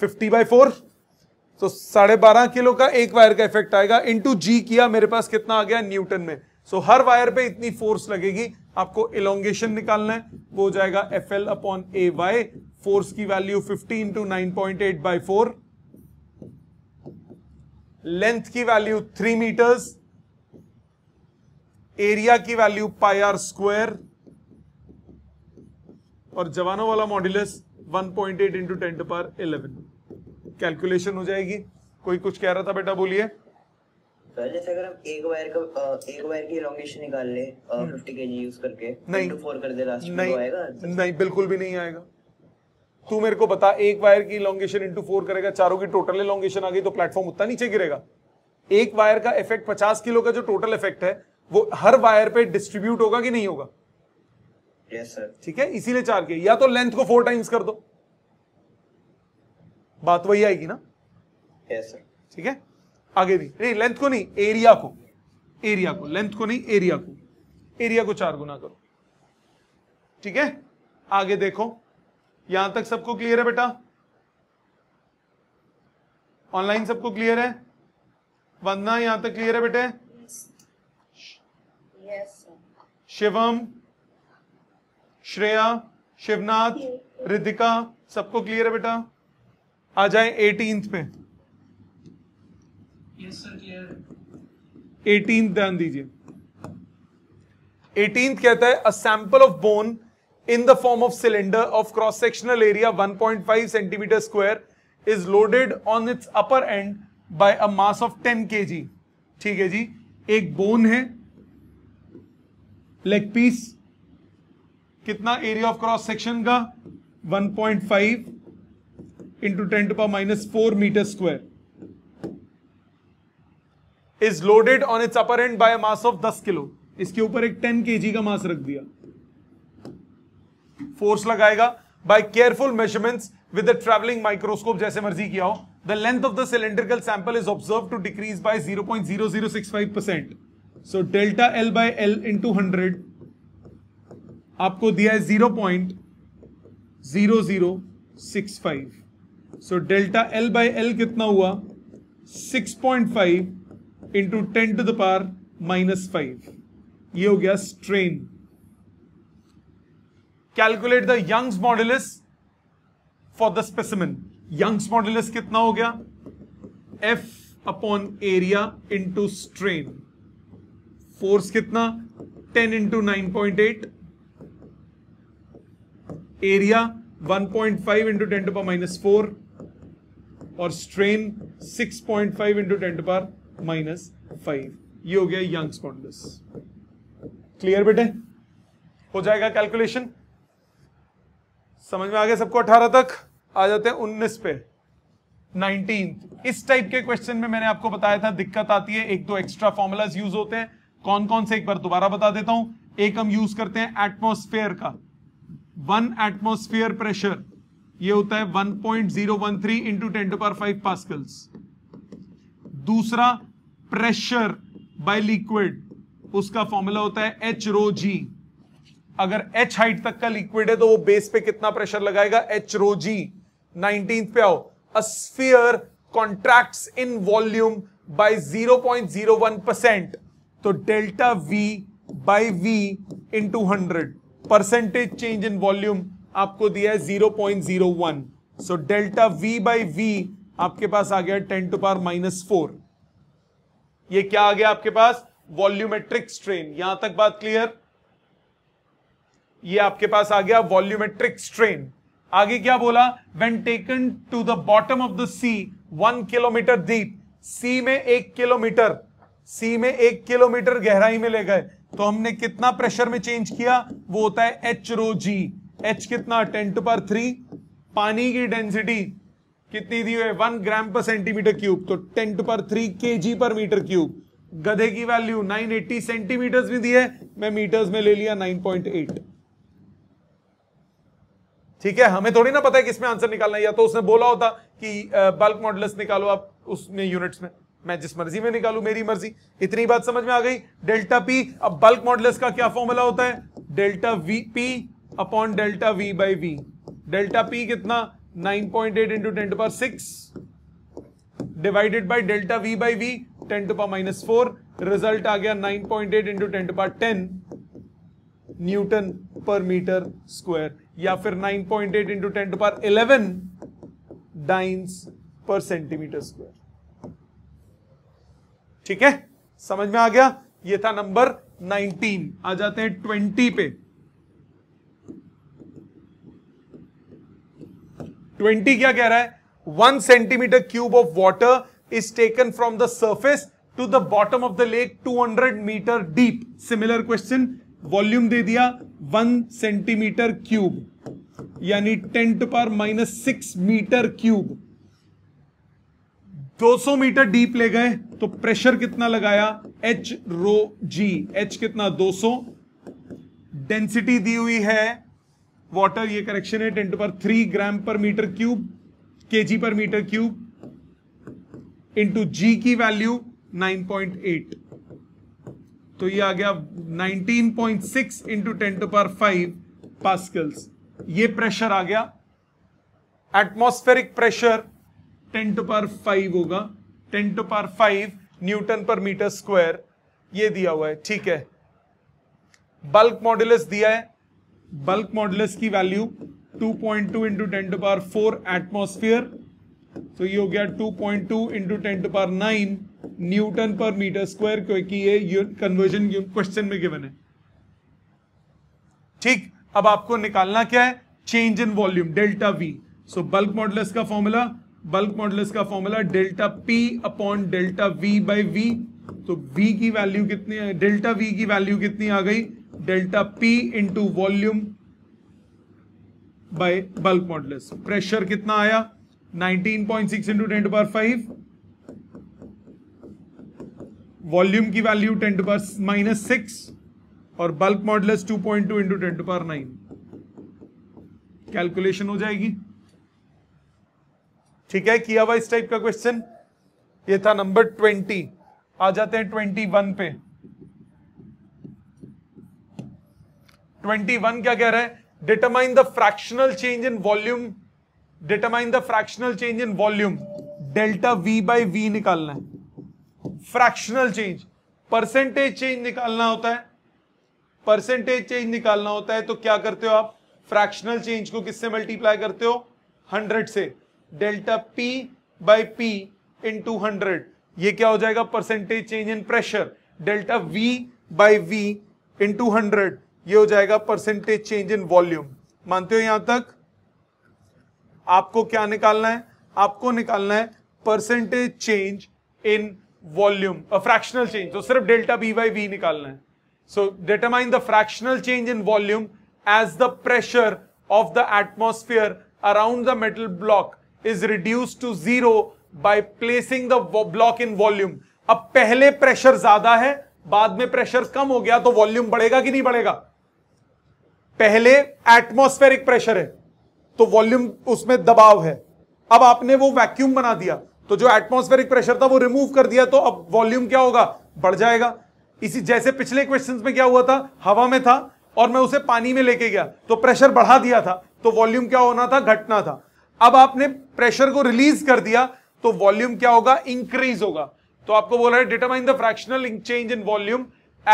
फिफ्टी बाई फोर तो साढ़े बारह किलो का एक वायर का इफेक्ट आएगा इंटू जी किया मेरे पास कितना आ गया न्यूटन में सो so, हर वायर पे इतनी फोर्स लगेगी आपको इलोंगेशन निकालना है वो हो जाएगा F L upon A Y force की value fifty into nine point eight by four length की वैल्यू थ्री मीटर्स एरिया की वैल्यू पाई आर स्क्वायर और जवानों वाला modulus 1.8 point eight into ten power eleven calculation हो जाएगी कोई कुछ कह रहा था बेटा बोलिए अगर हम एक वायर का एक वायर की इलोंगेशन निकाल ले फिफ्टी हम्म। करके नहीं फोर कर दे नहीं नहीं बिल्कुल भी नहीं आएगा तू मेरे को बता एक वायर की इलांगेशन इंटू फोर करेगा चारों की टोटल इलांगेशन आ गई तो प्लेटफॉर्म उतना नीचे गिरेगा एक वायर का इफेक्ट पचास किलो का जो टोटल इफेक्ट है वो हर वायर पे डिस्ट्रीब्यूट होगा कि नहीं होगा यस सर ठीक है इसीलिए चार के या तो लेंथ को फोर टाइम्स कर दो बात वही आएगी ना यस सर ठीक है आगे भी नहीं लेंथ को नहीं एरिया को एरिया को लेंथ को नहीं एरिया को एरिया को चार गुना करो ठीक है आगे देखो यहां तक सबको क्लियर है बेटा ऑनलाइन सबको क्लियर है वंदना यहां तक क्लियर है बेटे शिवम श्रेया शिवनाथ रिधिका सबको क्लियर है बेटा आ जाए एटीन पे एटीन ध्यान दीजिए एटीन कहता है a sample of bone in the form of cylinder of cross sectional area 1.5 centimetre square is loaded on its upper end by a mass of 10 kg ठीक है जी एक बोन है लेग पीस कितना एरिया ऑफ क्रॉस सेक्शन का 1.5 point five into ten to minus four metre square is loaded on its upper end by mass of 10 kilo इसके ऊपर एक 10 के का मास रख दिया फोर्स लगाएगा by careful measurements with the travelling microscope जैसे मर्जी किया हो the length of the cylindrical sample is observe to decrease by zero zero zero point five percent so delta L by L into hundred आपको दिया है zero point zero zero six five so delta L by L कितना हुआ six point five into ten to the power minus five ये हो गया strain calculate the Young's modulus for the specimen Young's modulus कितना हो गया F upon area into strain force कितना 10 into nine point eight area 1.5 point five into ten to पर minus four और strain 6.5 point five into ten to पर minus five ये हो गया यंग स्पॉन्डस क्लियर बेटे हो जाएगा कैलकुलेशन समझ में आ गया सबको 18 तक आ जाते हैं 19 पे 19 इस टाइप के क्वेश्चन में मैंने आपको बताया था दिक्कत आती है एक दो एक्स्ट्रा फॉर्मूलाज यूज होते हैं कौन कौन से एक बार दोबारा बता देता हूं एक हम यूज करते हैं एटमोस्फेयर का वन एटमोस्फेयर प्रेशर ये होता है 1.013 into ten to power five pascals दूसरा प्रेशर बाय लिक्विड उसका फॉर्मूला होता है एच रो जी अगर एच हाइट तक का लिक्विड है तो वो बेस पे कितना प्रेशर लगाएगा एच रो जी नाइनटीन पे आओ a sphere contracts in volume by 0.01 percent तो delta V by V to hundred percentage change in volume आपको दिया है zero point zero one so delta V by V आपके पास आ गया ten to power minus four ये क्या आ गया आपके पास वॉल्यूमेट्रिक स्ट्रेन यहां तक बात क्लियर ये आपके पास आ गया वॉल्यूमेट्रिक स्ट्रेन आगे क्या बोला when taken to the bottom of the sea one kilometre deep sea में एक किलोमीटर सी में एक किलोमीटर गहराई में ले गए तो हमने कितना प्रेशर में चेंज किया वो होता है एच रो जी एच कितना टेन टू पर थ्री पानी की डेंसिटी कितनी दी हुई वन ग्राम तो पर सेंटीमीटर क्यूब तो ten to power three K G per metre cube गधे की वैल्यू 980 सेंटीमीटर्स भी दी है मैं मीटर्स में ले लिया 9.8 ठीक है हमें थोड़ी ना पता है किसमें आंसर निकालना है या तो उसने बोला होता कि बल्क मॉडल्स निकालो आप उसमें यूनिट्स में मैं जिस मर्जी में निकालू मेरी मर्जी इतनी बात समझ में आ गई डेल्टा पी अब बल्क मॉडल का क्या फॉर्मूला होता है delta V P upon delta V by V delta P कितना 9.8 point eight into ten power six divided by delta V by V ten to power minus four result आ गया 9.8 point eight into ten power ten newton पर metre square या फिर 9.8 point eight into ten power eleven dynes per centimetre square ठीक है समझ में आ गया ये था नंबर 19 आ जाते हैं 20 पे 20 क्या कह रहा है one centimetre cube of water is taken from the surface to the bottom of the lake 200 metre deep similar question volume दे दिया वन सेंटीमीटर क्यूब यानी ten to power minus six metre cube 200 metre deep ले गए तो pressure कितना लगाया H rho G H कितना 200 density दी हुई है वाटर ये करेक्शन है टेन पर थ्री ग्राम पर मीटर क्यूब के G per metre cube into G की वैल्यू 9.8 तो ये आ गया 19.6 point six into tent power five pascals ये प्रेशर आ गया atmospheric pressure ten to power five होगा ten to power five newton पर मीटर स्क्वायर ये दिया हुआ है ठीक है बल्क मॉडुलस दिया है बल्क मॉडुलस की value 2.2 point two into ten to power four atmosphere तो ये हो गया 2.2 point two into ten to power nine newton पर मीटर स्क्वायर क्योंकि ये कन्वर्जन क्वेश्चन में गिवन है ठीक अब आपको निकालना क्या है change in volume delta V so bulk modulus का फॉर्मूला बल्क मॉडल का formula delta P upon delta V by V तो वी की वैल्यू कितनी है डेल्टा वी की वैल्यू कितनी आ गई delta P into volume by bulk models pressure कितना आया 19.6 पॉइंट सिक्स इंटू टेंट बार फाइव वॉल्यूम की वैल्यू टेंट बार माइनस सिक्स और bulk model 2.2 point two into tend to nine calculation हो जाएगी ठीक है किया हुआ इस टाइप का क्वेश्चन ये था नंबर ट्वेंटी आ जाते हैं ट्वेंटी वन पे ट्वेंटी वन क्या कह रहा है determine the fractional change in volume determine the fractional change in volume delta V by V निकालना है फ्रैक्शनल चेंज परसेंटेज चेंज निकालना होता है परसेंटेज चेंज निकालना होता है तो क्या करते हो आप फ्रैक्शनल चेंज को किससे मल्टीप्लाई करते हो हंड्रेड से delta P by P into hundred ये क्या हो जाएगा percentage change in pressure delta V by V into hundred ये हो जाएगा परसेंटेज चेंज इन वॉल्यूम मानते हो यहां तक आपको क्या निकालना है आपको निकालना है percentage change in volume fractional change तो सिर्फ डेल्टा बी बाई वी निकालना है so determine the fractional change in volume as the pressure of the atmosphere around the metal block is reduce to zero by placing the block in volume अब पहले pressure ज्यादा है बाद में pressure कम हो गया तो वॉल्यूम बढ़ेगा कि नहीं बढ़ेगा पहले एटमोस्फेरिक प्रेशर है तो वॉल्यूम उसमें दबाव है अब आपने वो वैक्यूम बना दिया तो जो एटमॉस्फेरिक प्रेशर था वो रिमूव कर दिया तो अब वॉल्यूम क्या होगा बढ़ जाएगा इसी जैसे पिछले क्वेश्चन में क्या हुआ था हवा में था और मैं उसे पानी में लेके गया तो प्रेशर बढ़ा दिया था तो वॉल्यूम क्या होना था घटना था अब आपने प्रेशर को रिलीज कर दिया तो वॉल्यूम क्या होगा इंक्रीज होगा तो आपको बोल रहा है determine the fractional change in volume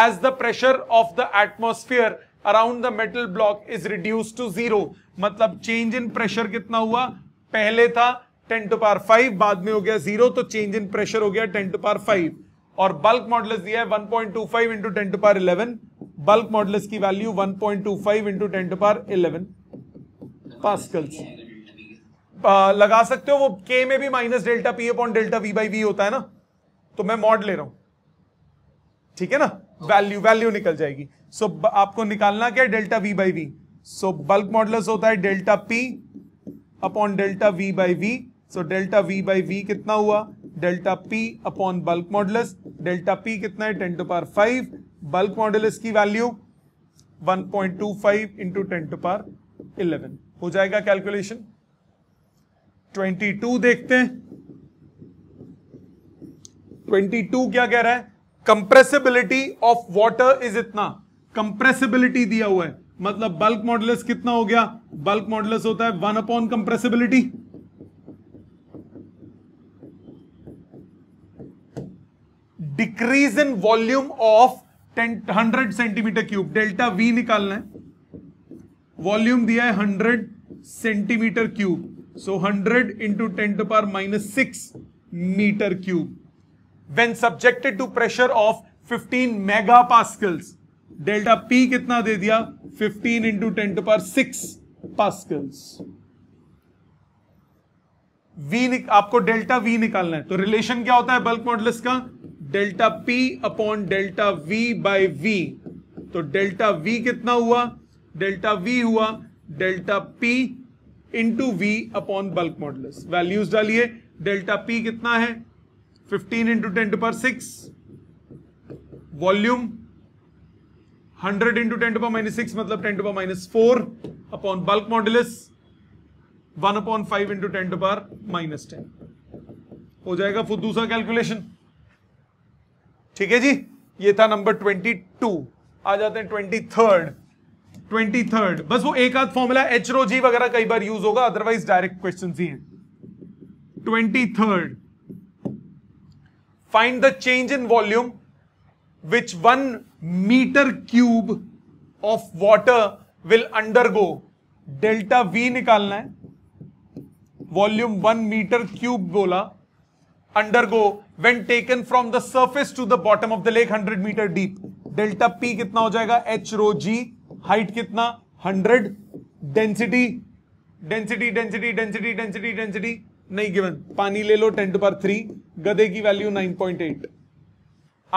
as the pressure of the atmosphere around the metal block is reduce to zero मतलब चेंज इन प्रेशर कितना हुआ पहले था टेन टू पार फाइव बाद में हो गया जीरो तो चेंज इन प्रेशर हो गया टेन टू पार फाइव और बल्क मॉडल दिया है 1.25 point two five into ten to power eleven bulk model की value 1.25 point two five into ten to power eleven pascals लगा सकते हो वो के में भी minus delta P upon delta V by V होता है ना तो मैं मॉड ले रहा हूं ठीक है ना वैल्यू वैल्यू निकल जाएगी सो so, आपको निकालना क्या delta V by V so bulk modulus होता है delta P upon delta V by V so delta V by V कितना हुआ delta P upon bulk model delta P कितना है ten to power five bulk model की value 1.25 point two five into ten to power eleven हो जाएगा calculation twenty two देखते हैं twenty to क्या कह रहा है कंप्रेसिबिलिटी ऑफ वॉटर इज इतना कंप्रेसिबिलिटी दिया हुआ है मतलब बल्क मॉडलस कितना हो गया बल्क मॉडलस होता है one upon compressibility decrease in volume of hundred centimetre cube delta V निकालना है वॉल्यूम दिया है hundred centimetre cube hundred into ten to power minus six metre cube when subjected to pressure of fifteen mega megapascals, delta P कितना दे दिया fifteen into ten to power six pascals V आपको delta V निकालना है तो relation क्या होता है बल्क मॉडल्स का delta P upon delta V by V तो डेल्टा वी कितना हुआ डेल्टा वी हुआ delta P into V upon bulk model values डालिए डेल्टा पी कितना है 15 into ten to power six volume 100 into ten to पर minus six मतलब ten to पर minus four upon bulk model one upon five into ten to पर minus ten हो जाएगा फिर दूसरा कैलकुलेशन ठीक है जी ये था नंबर ट्वेंटी टू आ जाते हैं ट्वेंटी थर्ड ट्वेंटी थर्ड बस वो एक आध फॉर्मूला एच रो जी वगैरह कई बार यूज होगा अदरवाइज डायरेक्ट क्वेश्चन ही है twenty third find the change in volume which one metre cube of water will undergo delta V निकालना है वॉल्यूम वन मीटर क्यूब बोला undergo when taken from the surface to the bottom of the lake hundred metre deep delta P कितना हो जाएगा H rho G height कितना hundred density density density density density density नहीं given पानी ले लो ten to power three गधे की वैल्यू नाइन पॉइंट एट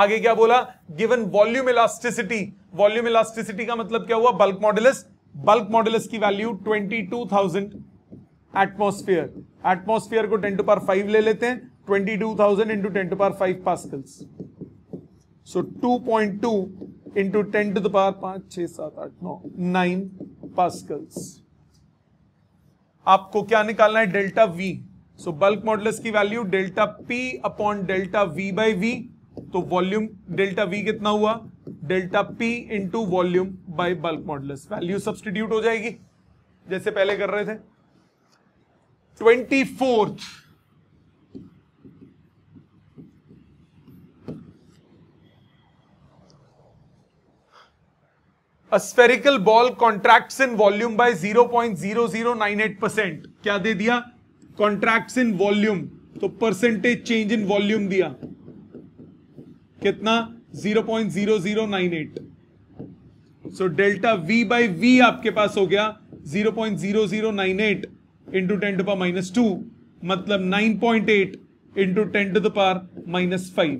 आगे क्या बोला given volume elasticity volume elasticity का मतलब क्या हुआ बल्क मॉडलिस बल्क मॉडलिस की value twenty two thousand atmosphere atmosphere को टेन टू पार फाइव ले लेते हैं twenty two thousand into ten to power five pascals so two point two into ten to the पांच छह सात आठ नौ nine Pascal's आपको क्या निकालना है delta V so bulk models की value delta P upon delta V by V तो वॉल्यूम डेल्टा वी कितना हुआ delta P into volume by bulk models value substitute हो जाएगी जैसे पहले कर रहे थे twenty fourth A spherical ball contracts in volume by 0.0098 percent. क्या दे दिया Contracts in volume. तो percentage change in volume दिया कितना 0.0098. So delta V by V आपके पास हो गया 0.0098 into ten to power minus two मतलब 9.8 into ten to the power minus five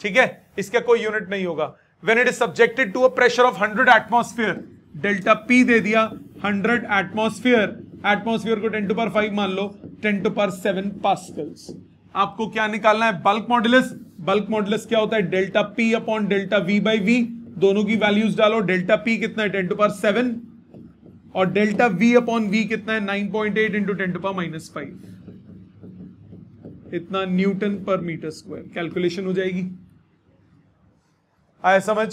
ठीक है इसका कोई यूनिट नहीं होगा when it is subjected to a pressure of hundred atmosphere delta P दे दिया हंड्रेड एटमोस्फियर एटमोस्फियर को टेन टू पर फाइव मान लो ten to power seven pascals आपको क्या निकालना है बल्क मॉडुलस बल्क मॉडुलस क्या होता है delta P upon delta V by V दोनों की वैल्यूज डालो डेल्टा पी कितना है टेन टू पर सेवन और डेल्टा वी अपॉन वी कितना है nine point eight into ten to पर माइनस फाइव इतना न्यूटन पर मीटर स्क्वायर कैलकुलेशन हो जाएगी आया समझ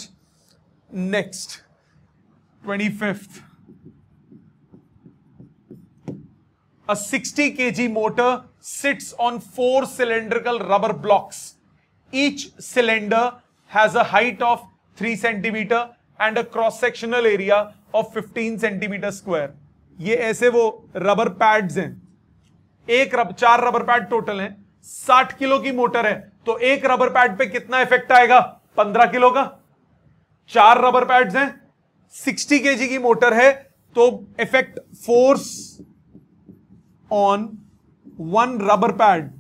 next twenty fifth a sixty K G motor sits on four cylindrical rubber blocks each cylinder has a height of three centimetre and a cross sectional area of fifteen centimetre square ये ऐसे वो rubber pads हैं एक रब चार rubber pad total हैं साठ kilo की मोटर है तो एक रबर पैड पे कितना इफेक्ट आएगा पंद्रह किलो का चार रबर पैड्स हैं सिक्सटी के की मोटर है तो effect force on one rubber pad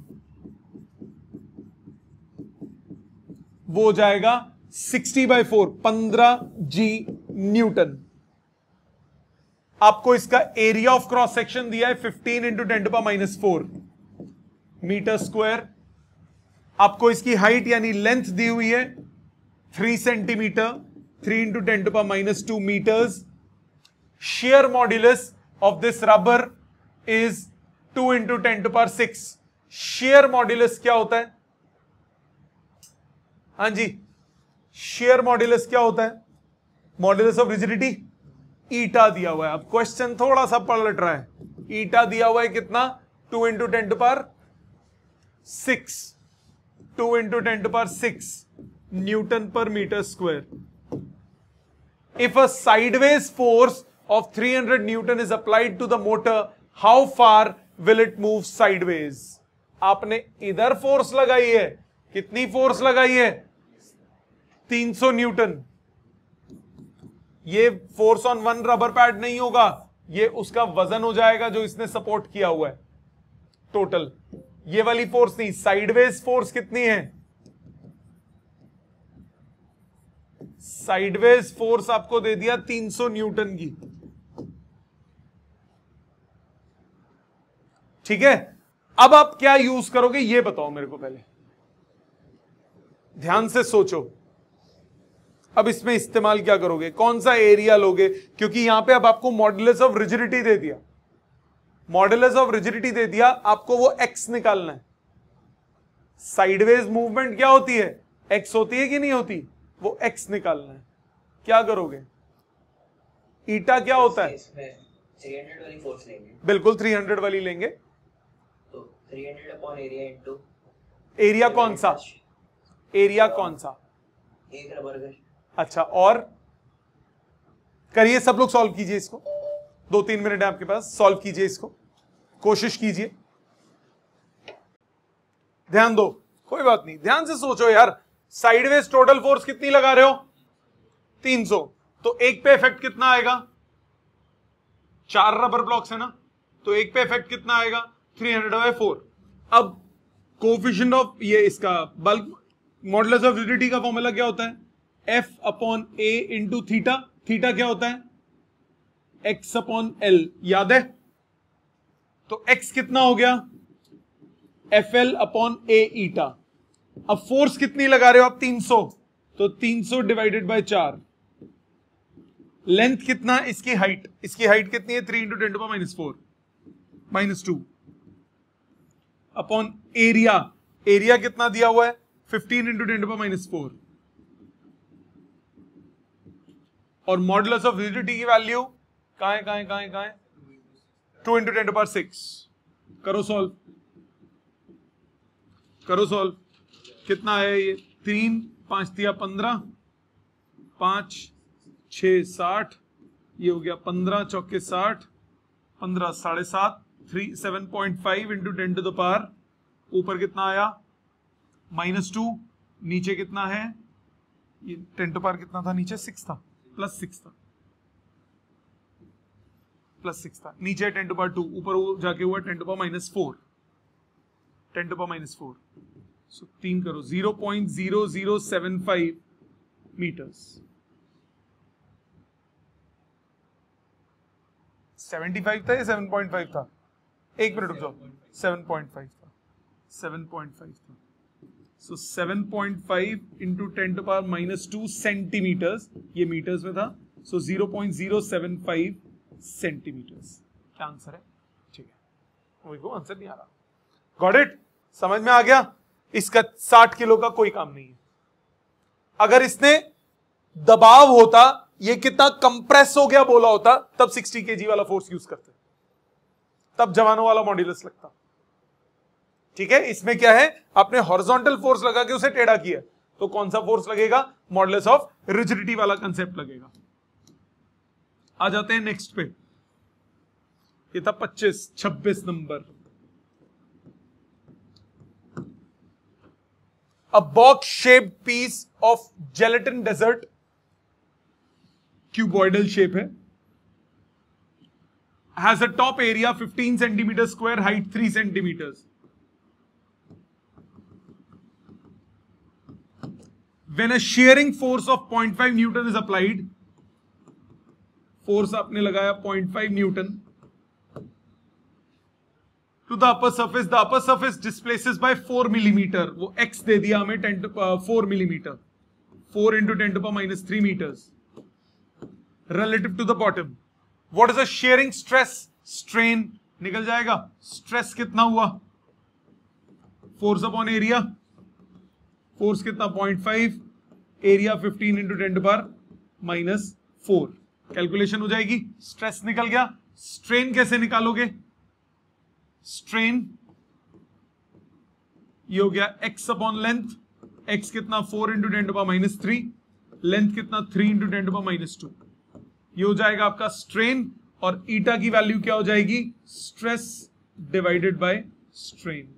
वो हो जाएगा सिक्सटी बाय फोर पंद्रह जी न्यूटन आपको इसका एरिया ऑफ क्रॉस सेक्शन दिया है fifteen into ten to minus four metre square आपको इसकी हाइट यानी लेंथ दी हुई है three centimetre three into ten to power minus two metres shear modulus of this rubber is 2 into ten to power 6 shear modulus क्या होता है हाँ जी शेयर मॉड्यूलस क्या होता है मॉड्यूलस ऑफ रिजिडिटी ईटा दिया हुआ है अब क्वेश्चन थोड़ा सा पलट रहा है ईटा दिया हुआ है कितना 2 into ten to power 6 2 into ten to power 6 newton पर metre square if a sideways force of 300 newton is applied to the motor how far will it move sideways आपने इधर फोर्स लगाई है कितनी फोर्स लगाई है 300 न्यूटन ये force on one rubber pad नहीं होगा ये उसका वजन हो जाएगा जो इसने सपोर्ट किया हुआ है टोटल ये वाली फोर्स नहीं साइडवेज फोर्स कितनी है साइडवेज फोर्स आपको दे दिया 300 न्यूटन की ठीक है अब आप क्या यूज करोगे ये बताओ मेरे को पहले ध्यान से सोचो अब इसमें इस्तेमाल क्या करोगे कौन सा एरिया लोगे क्योंकि यहां पे अब आपको मॉडल ऑफ रिजिडिटी दे दिया मॉडल ऑफ रिजिडिटी दे दिया आपको वो एक्स निकालना है साइडवेज मूवमेंट क्या होती है एक्स होती है कि नहीं होती वो एक्स निकालना है क्या करोगे ईटा क्या होता है बिल्कुल थ्री हंड्रेड वाली लेंगे तो एरिया, एरिया कौन सा एरिया कौन सा एक रबर अच्छा और करिए सब लोग सॉल्व कीजिए इसको दो तीन मिनट है आपके पास सॉल्व कीजिए इसको कोशिश कीजिए ध्यान दो कोई बात नहीं ध्यान से सोचो यार साइडवेज टोटल फोर्स कितनी लगा रहे हो 300 तो एक पे इफेक्ट कितना आएगा चार रबर ब्लॉक्स है ना तो एक पे इफेक्ट कितना आएगा 300 हंड्रेड बाय फोर अब कोफिशियंट ऑफ ये इसका बल्क मॉडल ऑफ यूटिलिटी का फॉर्मूला क्या होता है F upon A into theta theta क्या होता है एक्स अपॉन एल याद है तो एक्स कितना हो गया F L upon A eta अब फोर्स कितनी लगा रहे हो आप 300 तो 300 डिवाइडेड बाय चार लेंथ कितना इसकी हाइट इसकी हाइट कितनी है three into ten to minus four minus two upon area area कितना दिया हुआ है fifteen into ten to minus four और मॉडल ऑफ रिजिडिटी की वैल्यू कहा है कहा है कहा है कहा है two into ten to six करो सॉल्व करो सॉल्व कितना है ये तीन पांच दिया पंद्रह पांच छ साठ ये हो गया पंद्रह चौके साठ पंद्रह साढ़े सात three seven point five into ten to the power ऊपर कितना आया माइनस टू नीचे कितना है ये टेन टू पार कितना था नीचे सिक्स था प्लस सिक्स था प्लस सिक्स था नीचे टेन टू पार टू ऊपर जाके हुआ ten to power minus four ten to power minus four so तीन करो zero point zero zero seven five meters seventy five था या सेवन पॉइंट फाइव था एक मिनट रुक जाओ सेवन पॉइंट फाइव था सेवन पॉइंट फाइव था so seven point five into ten to power minus two centimeters ये मीटर्स में था so zero point zero seven five centimeters क्या आंसर है ठीक है मेरे को आंसर नहीं आ रहा गॉट इट समझ में आ गया इसका साठ किलो का कोई काम नहीं है अगर इसने दबाव होता ये कितना कंप्रेस हो गया बोला होता तब 60 के वाला फोर्स यूज करते तब जवानों वाला मॉड्यूलस लगता ठीक है इसमें क्या है आपने हॉरिजॉन्टल फोर्स लगा के उसे टेढ़ा किया तो कौन सा फोर्स लगेगा मॉडल ऑफ रिजिडिटी वाला कंसेप्ट लगेगा आ जाते हैं नेक्स्ट पे ये था 25 26 number a box shaped piece of gelatin desert cuboidal shape hai has a top area 15 centimeter square height 3 centimeters when a shearing force of 0.5 newton is applied force आपने लगाया 0.5 newton to the upper surface the upper surface displaces by four millimeter वो x दे दिया हमें ten four millimeter four into ten to minus three meters relative to the bottom what is a shearing stress strain निकल जाएगा stress कितना हुआ force upon area force कितना point five area fifteen into tent power minus four calculation हो जाएगी stress निकल गया strain कैसे निकालोगे स्ट्रेन ये हो गया एक्स अपॉन लेंथ एक्स कितना four into ten to minus three length कितना three into ten to minus two ये हो जाएगा आपका स्ट्रेन और ईटा की वैल्यू क्या हो जाएगी stress divided by strain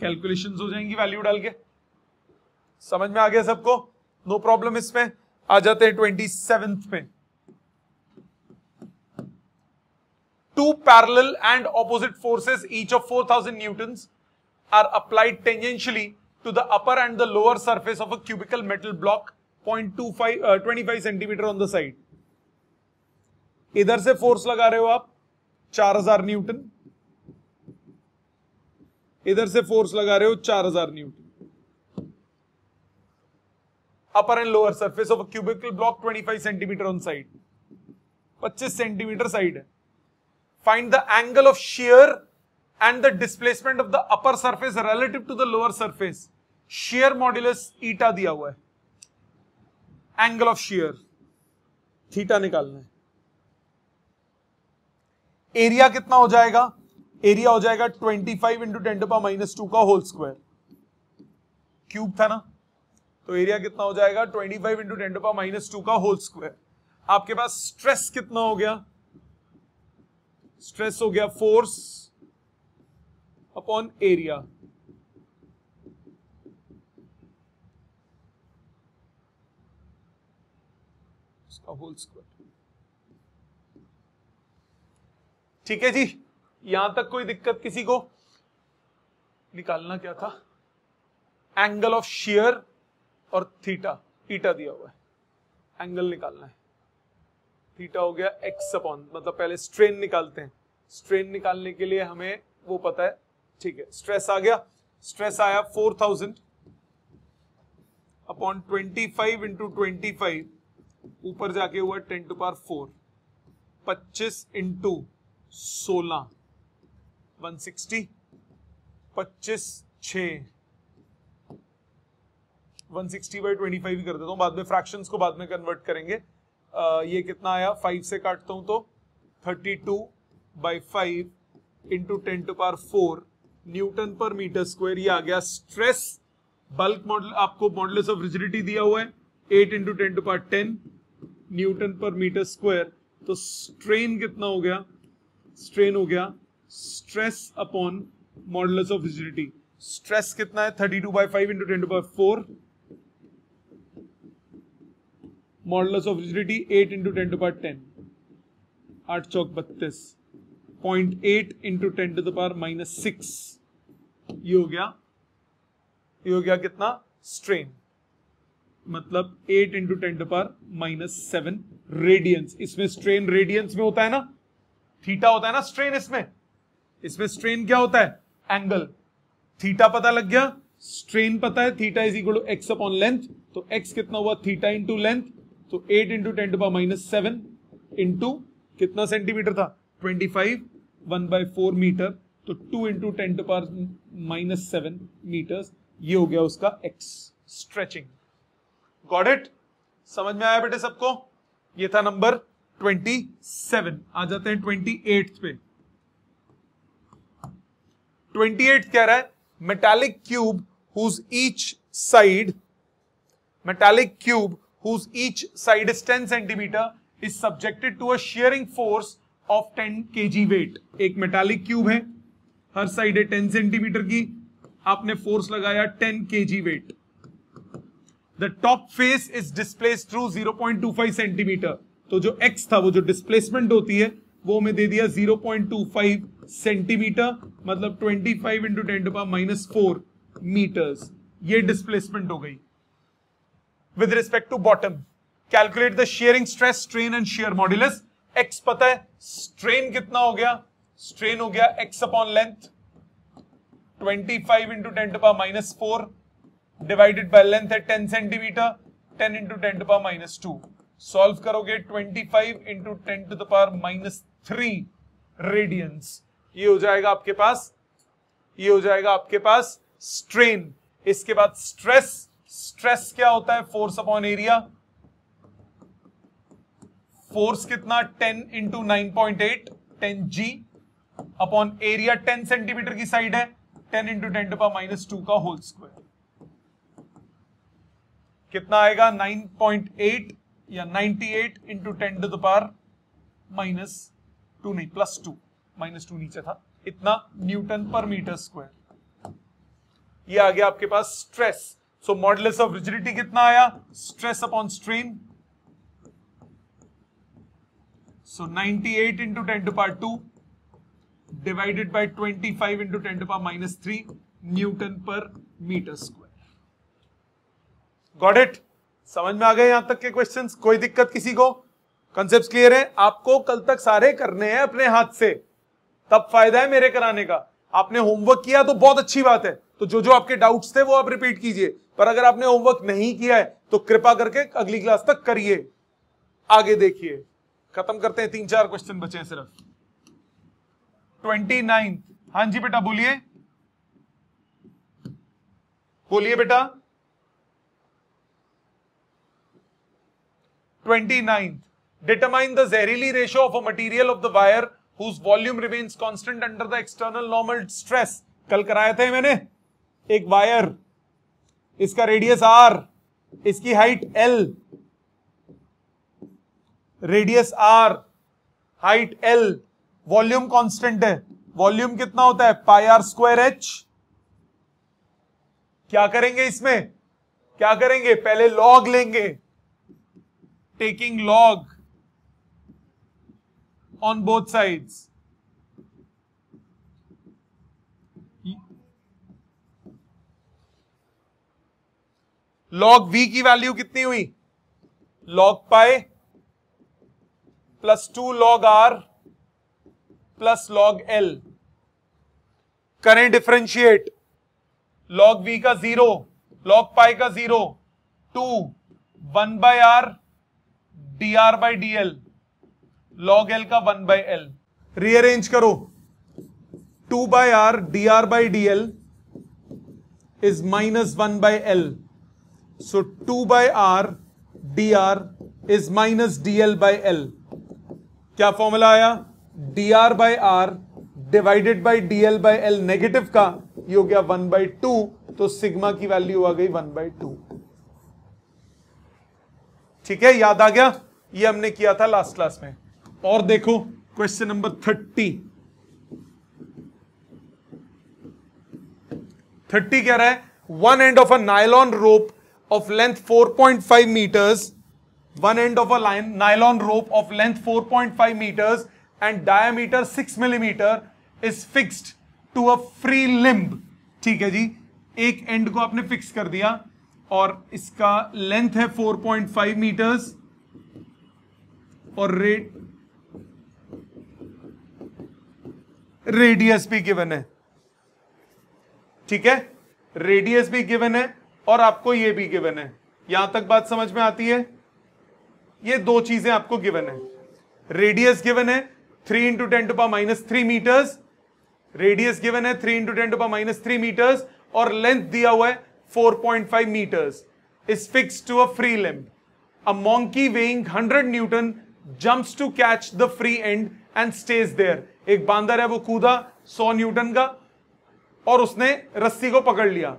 calculation हो जाएंगी वैल्यू डाल के समझ में आ गया सबको नो प्रॉब्लम इसमें आ जाते हैं ट्वेंटी सेवेंथ पे two parallel and opposite forces each of 4000 newtons are applied tangentially to the upper and the lower surface of a cubical metal block 0.25 uh, 25 centimeter on the side इधर से force लगा रहे हो आप 4000 Newton इधर से force लगा रहे हो 4000 newton upper and lower surface of cubical block 25 centimeter on side 25 centimeter side है find the angle of shear and the displacement of the upper surface relative to the lower surface. Shear modulus eta दिया हुआ है angle of shear theta निकालना area कितना हो जाएगा area हो जाएगा twenty five into ten to minus two का होल स्क्वायर क्यूब था ना तो एरिया कितना हो जाएगा twenty five into ten to minus two का होल स्क्वायर आपके पास स्ट्रेस कितना हो गया स्ट्रेस हो गया फोर्स अपॉन एरिया इसका होल स्क्वायर ठीक है जी यहां तक कोई दिक्कत किसी को निकालना क्या था एंगल ऑफ शियर और थीटा ईटा दिया हुआ है एंगल निकालना है थीटा हो गया एक्स अपॉन मतलब पहले स्ट्रेन निकालते हैं स्ट्रेन निकालने के लिए हमें वो पता है ठीक है स्ट्रेस आ गया स्ट्रेस आया four thousand upon twenty five into twenty five ऊपर जाके हुआ टेन टू पार फोर पच्चीस इंटू सोलह वन सिक्सटी पच्चीस छ 160 बाई ट्वेंटी ही कर देता हूं बाद में फ्रैक्शंस को बाद में कन्वर्ट करेंगे आ, ये कितना आया 5 से काटता हूं तो 32 by five into ten to power four newton पर मीटर स्क्वायर ये आ गया स्ट्रेस बल्क मॉडल आपको मॉडल ऑफ रिजिडिटी दिया हुआ है eight into ten to power ten newton पर मीटर स्क्वायर तो स्ट्रेन कितना हो गया स्ट्रेन हो गया stress upon modulus of rigidity stress कितना है thirty two by five into ten to power four modulus of rigidity eight into ten to power ten आठ चौक बत्तीस point eight into ten to power minus six ये हो गया ये हो गया कितना स्ट्रेन मतलब eight into ten to power minus seven radians इसमें स्ट्रेन रेडियंस में होता है ना थीटा होता है ना स्ट्रेन इसमें इसमें स्ट्रेन क्या होता है एंगल थीटा पता लग गया स्ट्रेन पता है theta is equal to x upon length तो एक्स कितना हुआ थीटा इंटू लेंथ तो eight into ten to power minus seven into कितना सेंटीमीटर था twenty five one by four meter तो two into ten to power minus seven meters ये हो गया उसका एक्स स्ट्रेचिंग गॉड इट समझ में आया बेटे सबको ये था नंबर ट्वेंटी सेवन आ जाते हैं ट्वेंटी एट पे ट्वेंटी एट कह रहा है metallic cube whose each side metallic cube whose each side is ten centimeter is subjected to a shearing force of ten K G weight एक metallic cube है हर साइड है ten centimeter की आपने force लगाया ten K G weight the top face is displace through 0.25 centimeter तो जो x था वो जो डिस्प्लेसमेंट होती है वो हमें दे दिया 0.25 सेंटीमीटर मतलब 25 five into ten to minus four meters ये डिस्प्लेसमेंट हो गई with respect to bottom calculate the shearing stress strain and shear modulus x पता है स्ट्रेन कितना हो गया स्ट्रेन हो गया x upon length 25 five into ten to power minus four divided by length है 10 centimeter 10 into ten to power minus two solve करोगे 25 five into ten to power minus three radians ये हो जाएगा आपके पास ये हो जाएगा आपके पास स्ट्रेन इसके बाद स्ट्रेस स्ट्रेस क्या होता है फोर्स अपॉन एरिया फोर्स कितना 10 into nine point eight ten G upon area 10 centimeter की साइड है 10 into ten to minus two का होल स्क्वायर कितना आएगा 9.8 या 98 eight into ten to power minus two नहीं प्लस टू माइनस टू नीचे था इतना न्यूटन पर मीटर स्क्वायर ये आ गया आपके पास stress so modulus of rigidity कितना आया stress upon strain So 98 into 10 to power 2 divided by 25 into 10 to power minus 3 newton पर मीटर स्क्वायर गॉट इट समझ में आ गए यहां तक के क्वेश्चंस कोई दिक्कत किसी को कॉन्सेप्ट्स क्लियर है आपको कल तक सारे करने हैं अपने हाथ से तब फायदा है मेरे कराने का आपने होमवर्क किया तो बहुत अच्छी बात है तो जो जो आपके डाउट्स थे वो आप रिपीट कीजिए पर अगर आपने होमवर्क नहीं किया है तो कृपा करके अगली क्लास तक करिए आगे देखिए खत्म करते हैं तीन चार क्वेश्चन बचे हैं सिर्फ ट्वेंटी नाइन हां जी बेटा बोलिए बोलिए बेटा ट्वेंटी नाइन्थ डिटरमाइन द जेरीली ratio of a material of the wire whose volume remains constant under the external normal stress कल कराए थे मैंने एक वायर इसका रेडियस आर इसकी height L radius R height L volume constant है volume कितना होता है पाई आर स्क्वायर एच क्या करेंगे इसमें क्या करेंगे पहले लॉग लेंगे taking log on both sides log V की वैल्यू कितनी हुई log pi plus two log R plus log L करें डिफ्रेंशिएट लॉग वी का जीरो लॉग पाई का zero two one by R D R by D L log L का one by L rearrange करो two by R D R by D L is minus one by L so two by R D are is minus D L by L क्या formula आया D R by R divided by D L by L negative का ये हो गया one by two तो sigma की value आ गई वन बाई टू ठीक है याद आ गया ये हमने किया था लास्ट क्लास में और देखो क्वेश्चन नंबर थर्टी थर्टी कह रहा है one end of a nylon rope of length four point five meters one end of a line, nylon rope of length 4.5 meters and diameter 6 millimeter is fixed to a free limb. theek hai ji ek end ko आपने fix kar diya aur iska length hai 4.5 meters aur rate radius भी given है ठीक है radius भी given है और आपको यह भी गिवन है यहां तक बात समझ में आती है ये दो चीजें आपको गिवन है रेडियस गिवन है three into ten to power minus three metres radius given है three into ten to power minus three metres और लेंथ दिया हुआ है four point five metres is fix to a free limb a monkey weighing hundred newton jumps to catch the free end end stage there एक बांदर है वो कूदा सौ न्यूटन का और उसने रस्सी को पकड़ लिया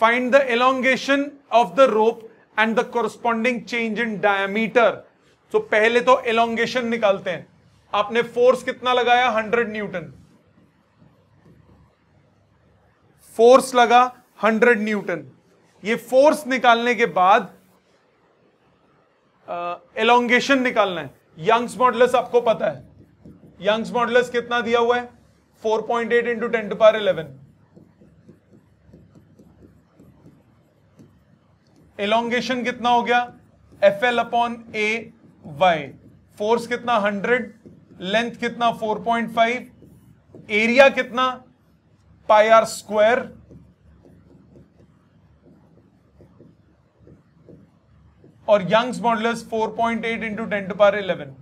find the elongation of the rope and the corresponding change in diameter so so, पहले तो एलोंगेशन निकालते हैं आपने फोर्स कितना लगाया हंड्रेड न्यूटन फोर्स लगा हंड्रेड न्यूटन ये फोर्स निकालने के बाद एलोंगेशन निकालना है यंग्स मॉडलस आपको पता है यंग्स मॉडलस कितना दिया हुआ है 4.8 point eight into ten to power eleven elongation कितना हो गया F L upon A Y force कितना 100 लेंथ कितना 4.5 एरिया कितना पाई आर स्क्वायर और Young's modulus 4.8 point eight into ten to power eleven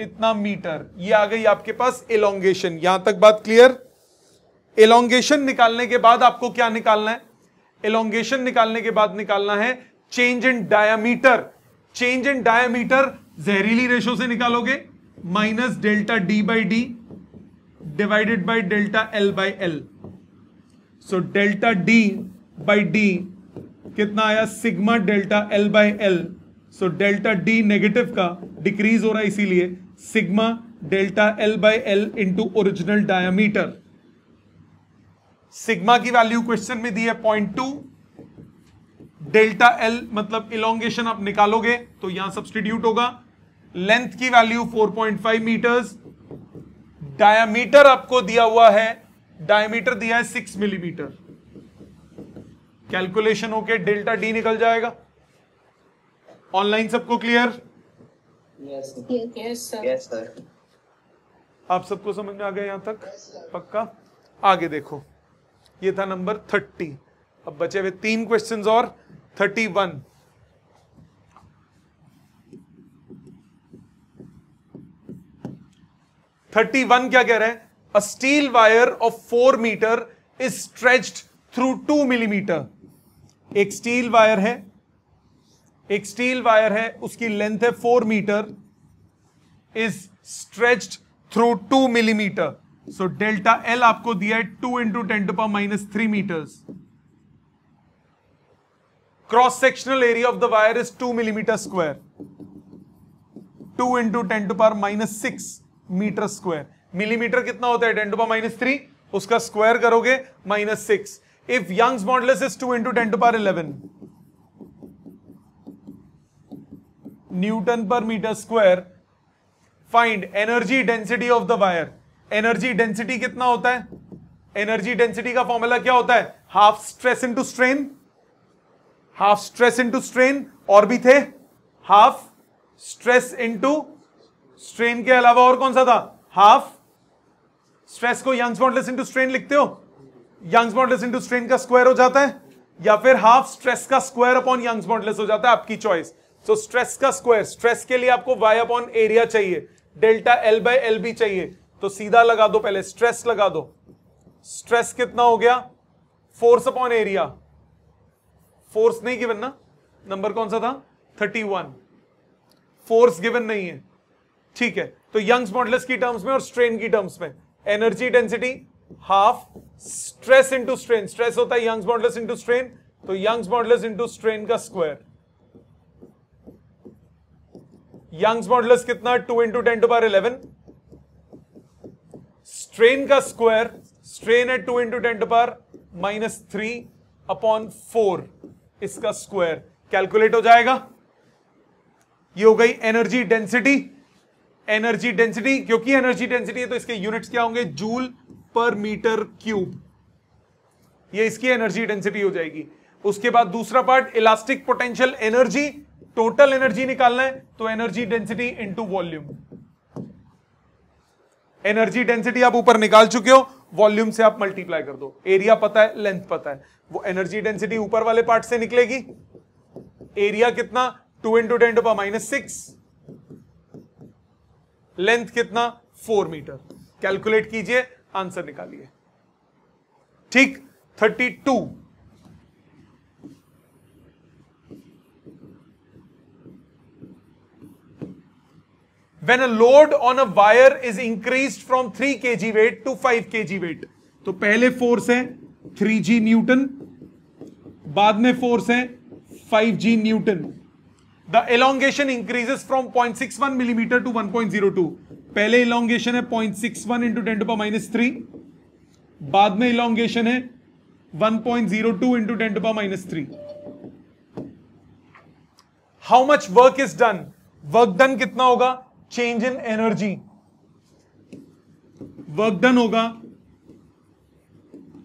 इतना मीटर ये आ गई आपके पास एलोंगेशन यहां तक बात क्लियर एलोंगेशन निकालने के बाद आपको क्या निकालना है एलोंगेशन निकालने के बाद निकालना है change in diameter change in diameter जहरीली रेशो से निकालोगे minus delta D by D divided by delta L by L so delta D by D कितना आया sigma delta L by L so delta D negative का decrease हो रहा है इसीलिए sigma delta L by L into original diameter sigma की value question में दी है पॉइंट टू डेल्टा एल मतलब इलोंगेशन आप निकालोगे तो यहां सब्सटीट्यूट होगा लेंथ की वैल्यू 4.5 मीटर्स डायामीटर आपको दिया हुआ है डायमीटर दिया है 6 मिलीमीटर कैलकुलेशन होके डेल्टा डी निकल जाएगा ऑनलाइन सबको क्लियर यस सर आप सबको समझ में आ गया यहां तक yes, पक्का आगे देखो ये था नंबर थर्टी अब बचे हुए तीन क्वेश्चंस और थर्टी वन थर्टी वन क्या कह रहे हैं a steel wire of four meter is stretched through two millimeter एक स्टील वायर है एक स्टील वायर है उसकी लेंथ है four meter is stretched through two millimeter so delta L आपको दिया है two into ten to power minus three meters cross sectional area of the wire is two millimeter square two into ten to power minus six metre square millimeter कितना होता है ten to power minus three उसका square करोगे minus six if young's model is two into ten to power eleven newton पर metre square find energy density of the wire energy density कितना होता है energy density का formula क्या होता है half stress into strain half stress into strain और भी थे हाफ स्ट्रेस इंटू स्ट्रेन के अलावा और कौन सा था हाफ स्ट्रेस को यंग्स मॉडलेस इंटू स्ट्रेन लिखते हो यंग्स मॉडलेस इंटू स्ट्रेन का स्क्वायर हो जाता है या फिर हाफ स्ट्रेस का स्क्वायर अपॉन यंग्स मॉडलेस हो जाता है आपकी चॉइस सो स्ट्रेस का स्क्वायर स्ट्रेस के लिए आपको वाई अपॉन एरिया चाहिए डेल्टा एल बाई एल बी चाहिए तो सीधा लगा दो पहले स्ट्रेस लगा दो स्ट्रेस कितना हो गया फोर्स अपॉन एरिया फोर्स नहीं गिवन ना नंबर कौन सा था थर्टी वन फोर्स गिवन नहीं है ठीक है तो यंग्स मॉडल की टर्म्स में और स्ट्रेन की टर्म्स में energy density half stress into strain stress होता है यंग्स मॉडल्स इंटू स्ट्रेन तो यंग्स मॉडल इंटू स्ट्रेन का स्क्वायर यंग्स मॉडल्स कितना two into ten to power eleven strain का स्क्वायर स्ट्रेन है two into ten to power minus three upon four इसका square calculate हो जाएगा ये हो गई एनर्जी डेंसिटी एनर्जी डेंसिटी क्योंकि एनर्जी डेंसिटी है तो इसके यूनिट्स क्या होंगे जूल पर मीटर क्यूब ये इसकी एनर्जी डेंसिटी हो जाएगी उसके बाद दूसरा part elastic potential energy total energy निकालना है तो energy density into volume energy density आप ऊपर निकाल चुके हो वॉल्यूम से आप मल्टीप्लाई कर दो एरिया पता है लेंथ पता है वो एनर्जी डेंसिटी ऊपर वाले पार्ट से निकलेगी एरिया कितना two into ten to minus six length कितना फोर मीटर कैलकुलेट कीजिए आंसर निकालिए ठीक thirty two when a load on a wire is increased from 3 kg weight to 5 kg weight तो पहले फोर्स है थ्री जी न्यूटन बाद में force है five G newton the elongation increases from point six one millimetre to one point zero two पहले elongation है point six one into ten to power minus three बाद में elongation है one point zero two into ten to power minus three how much work is done work done कितना होगा change in energy work done होगा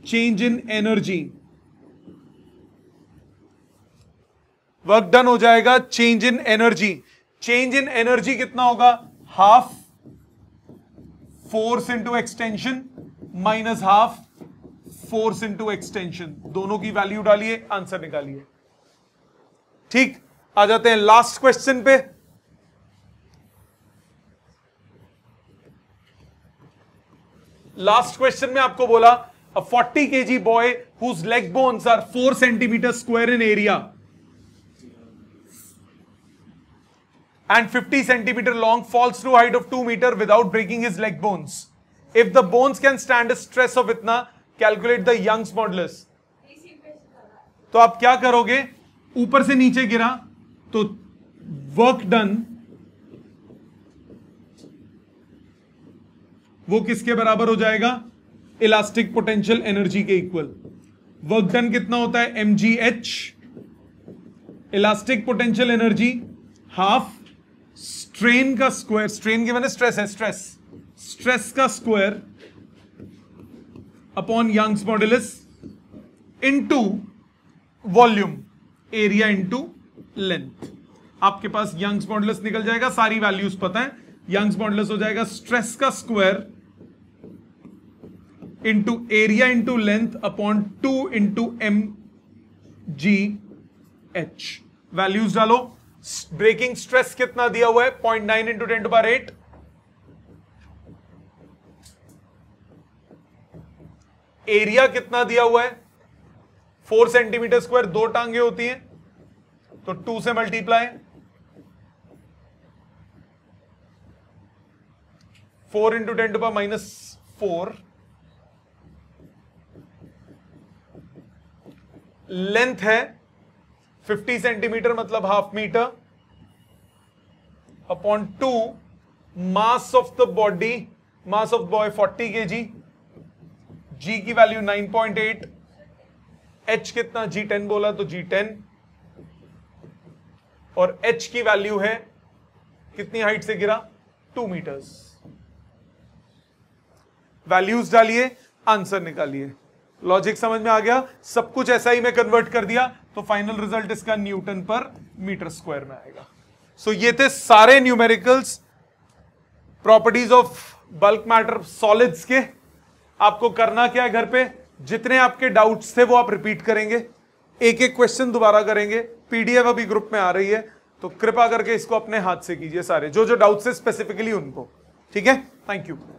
change in energy work done हो जाएगा change in energy change in energy कितना होगा half force into extension minus half force into extension दोनों की value डालिए आंसर निकालिए ठीक आ जाते हैं लास्ट क्वेश्चन पे लास्ट क्वेश्चन में आपको बोला a 40 kg boy whose leg bones are 4 cm square in area and 50 cm long falls through height of 2 meter without breaking his leg bones. If the bones can stand a stress of itna calculate the Young's modulus. तो आप क्या करोगे ऊपर से नीचे गिरा तो work done वो किसके बराबर हो जाएगा इलास्टिक पोटेंशियल एनर्जी के इक्वल वर्क डन कितना होता है M G H elastic potential energy half strain का स्क्वायर स्ट्रेन के मैंने स्ट्रेस है स्ट्रेस स्ट्रेस का square upon young's modulus into volume area into length आपके पास यंग्स मॉडुलस निकल जाएगा सारी वैल्यूज पता है यंग्स मॉडुलस हो जाएगा स्ट्रेस का square into area into length upon two into M G H values डालो ब्रेकिंग स्ट्रेस कितना दिया हुआ है point nine into ten to बार एट एरिया कितना दिया हुआ है फोर सेंटीमीटर स्क्वायर दो टांगे होती हैं तो टू से multiply four into ten to पर माइनस फोर लेंथ है 50 सेंटीमीटर मतलब half metre upon two mass of the body mass of boy 40 K जी जी की वैल्यू 9.8 एच कितना जी टेन बोला तो जी टेन और एच की वैल्यू है कितनी हाइट से गिरा टू मीटर्स वैल्यूज डालिए आंसर निकालिए लॉजिक समझ में आ गया सब कुछ ऐसा ही में कन्वर्ट कर दिया तो फाइनल रिजल्ट इसका न्यूटन पर मीटर स्क्वायर में आएगा सो so, ये थे सारे numericals properties of bulk matter solids के आपको करना क्या है घर पे जितने आपके डाउट्स थे वो आप रिपीट करेंगे एक एक क्वेश्चन दोबारा करेंगे पीडीएफ अभी ग्रुप में आ रही है तो कृपा करके इसको अपने हाथ से कीजिए सारे जो जो डाउट्स है स्पेसिफिकली उनको ठीक है थैंक यू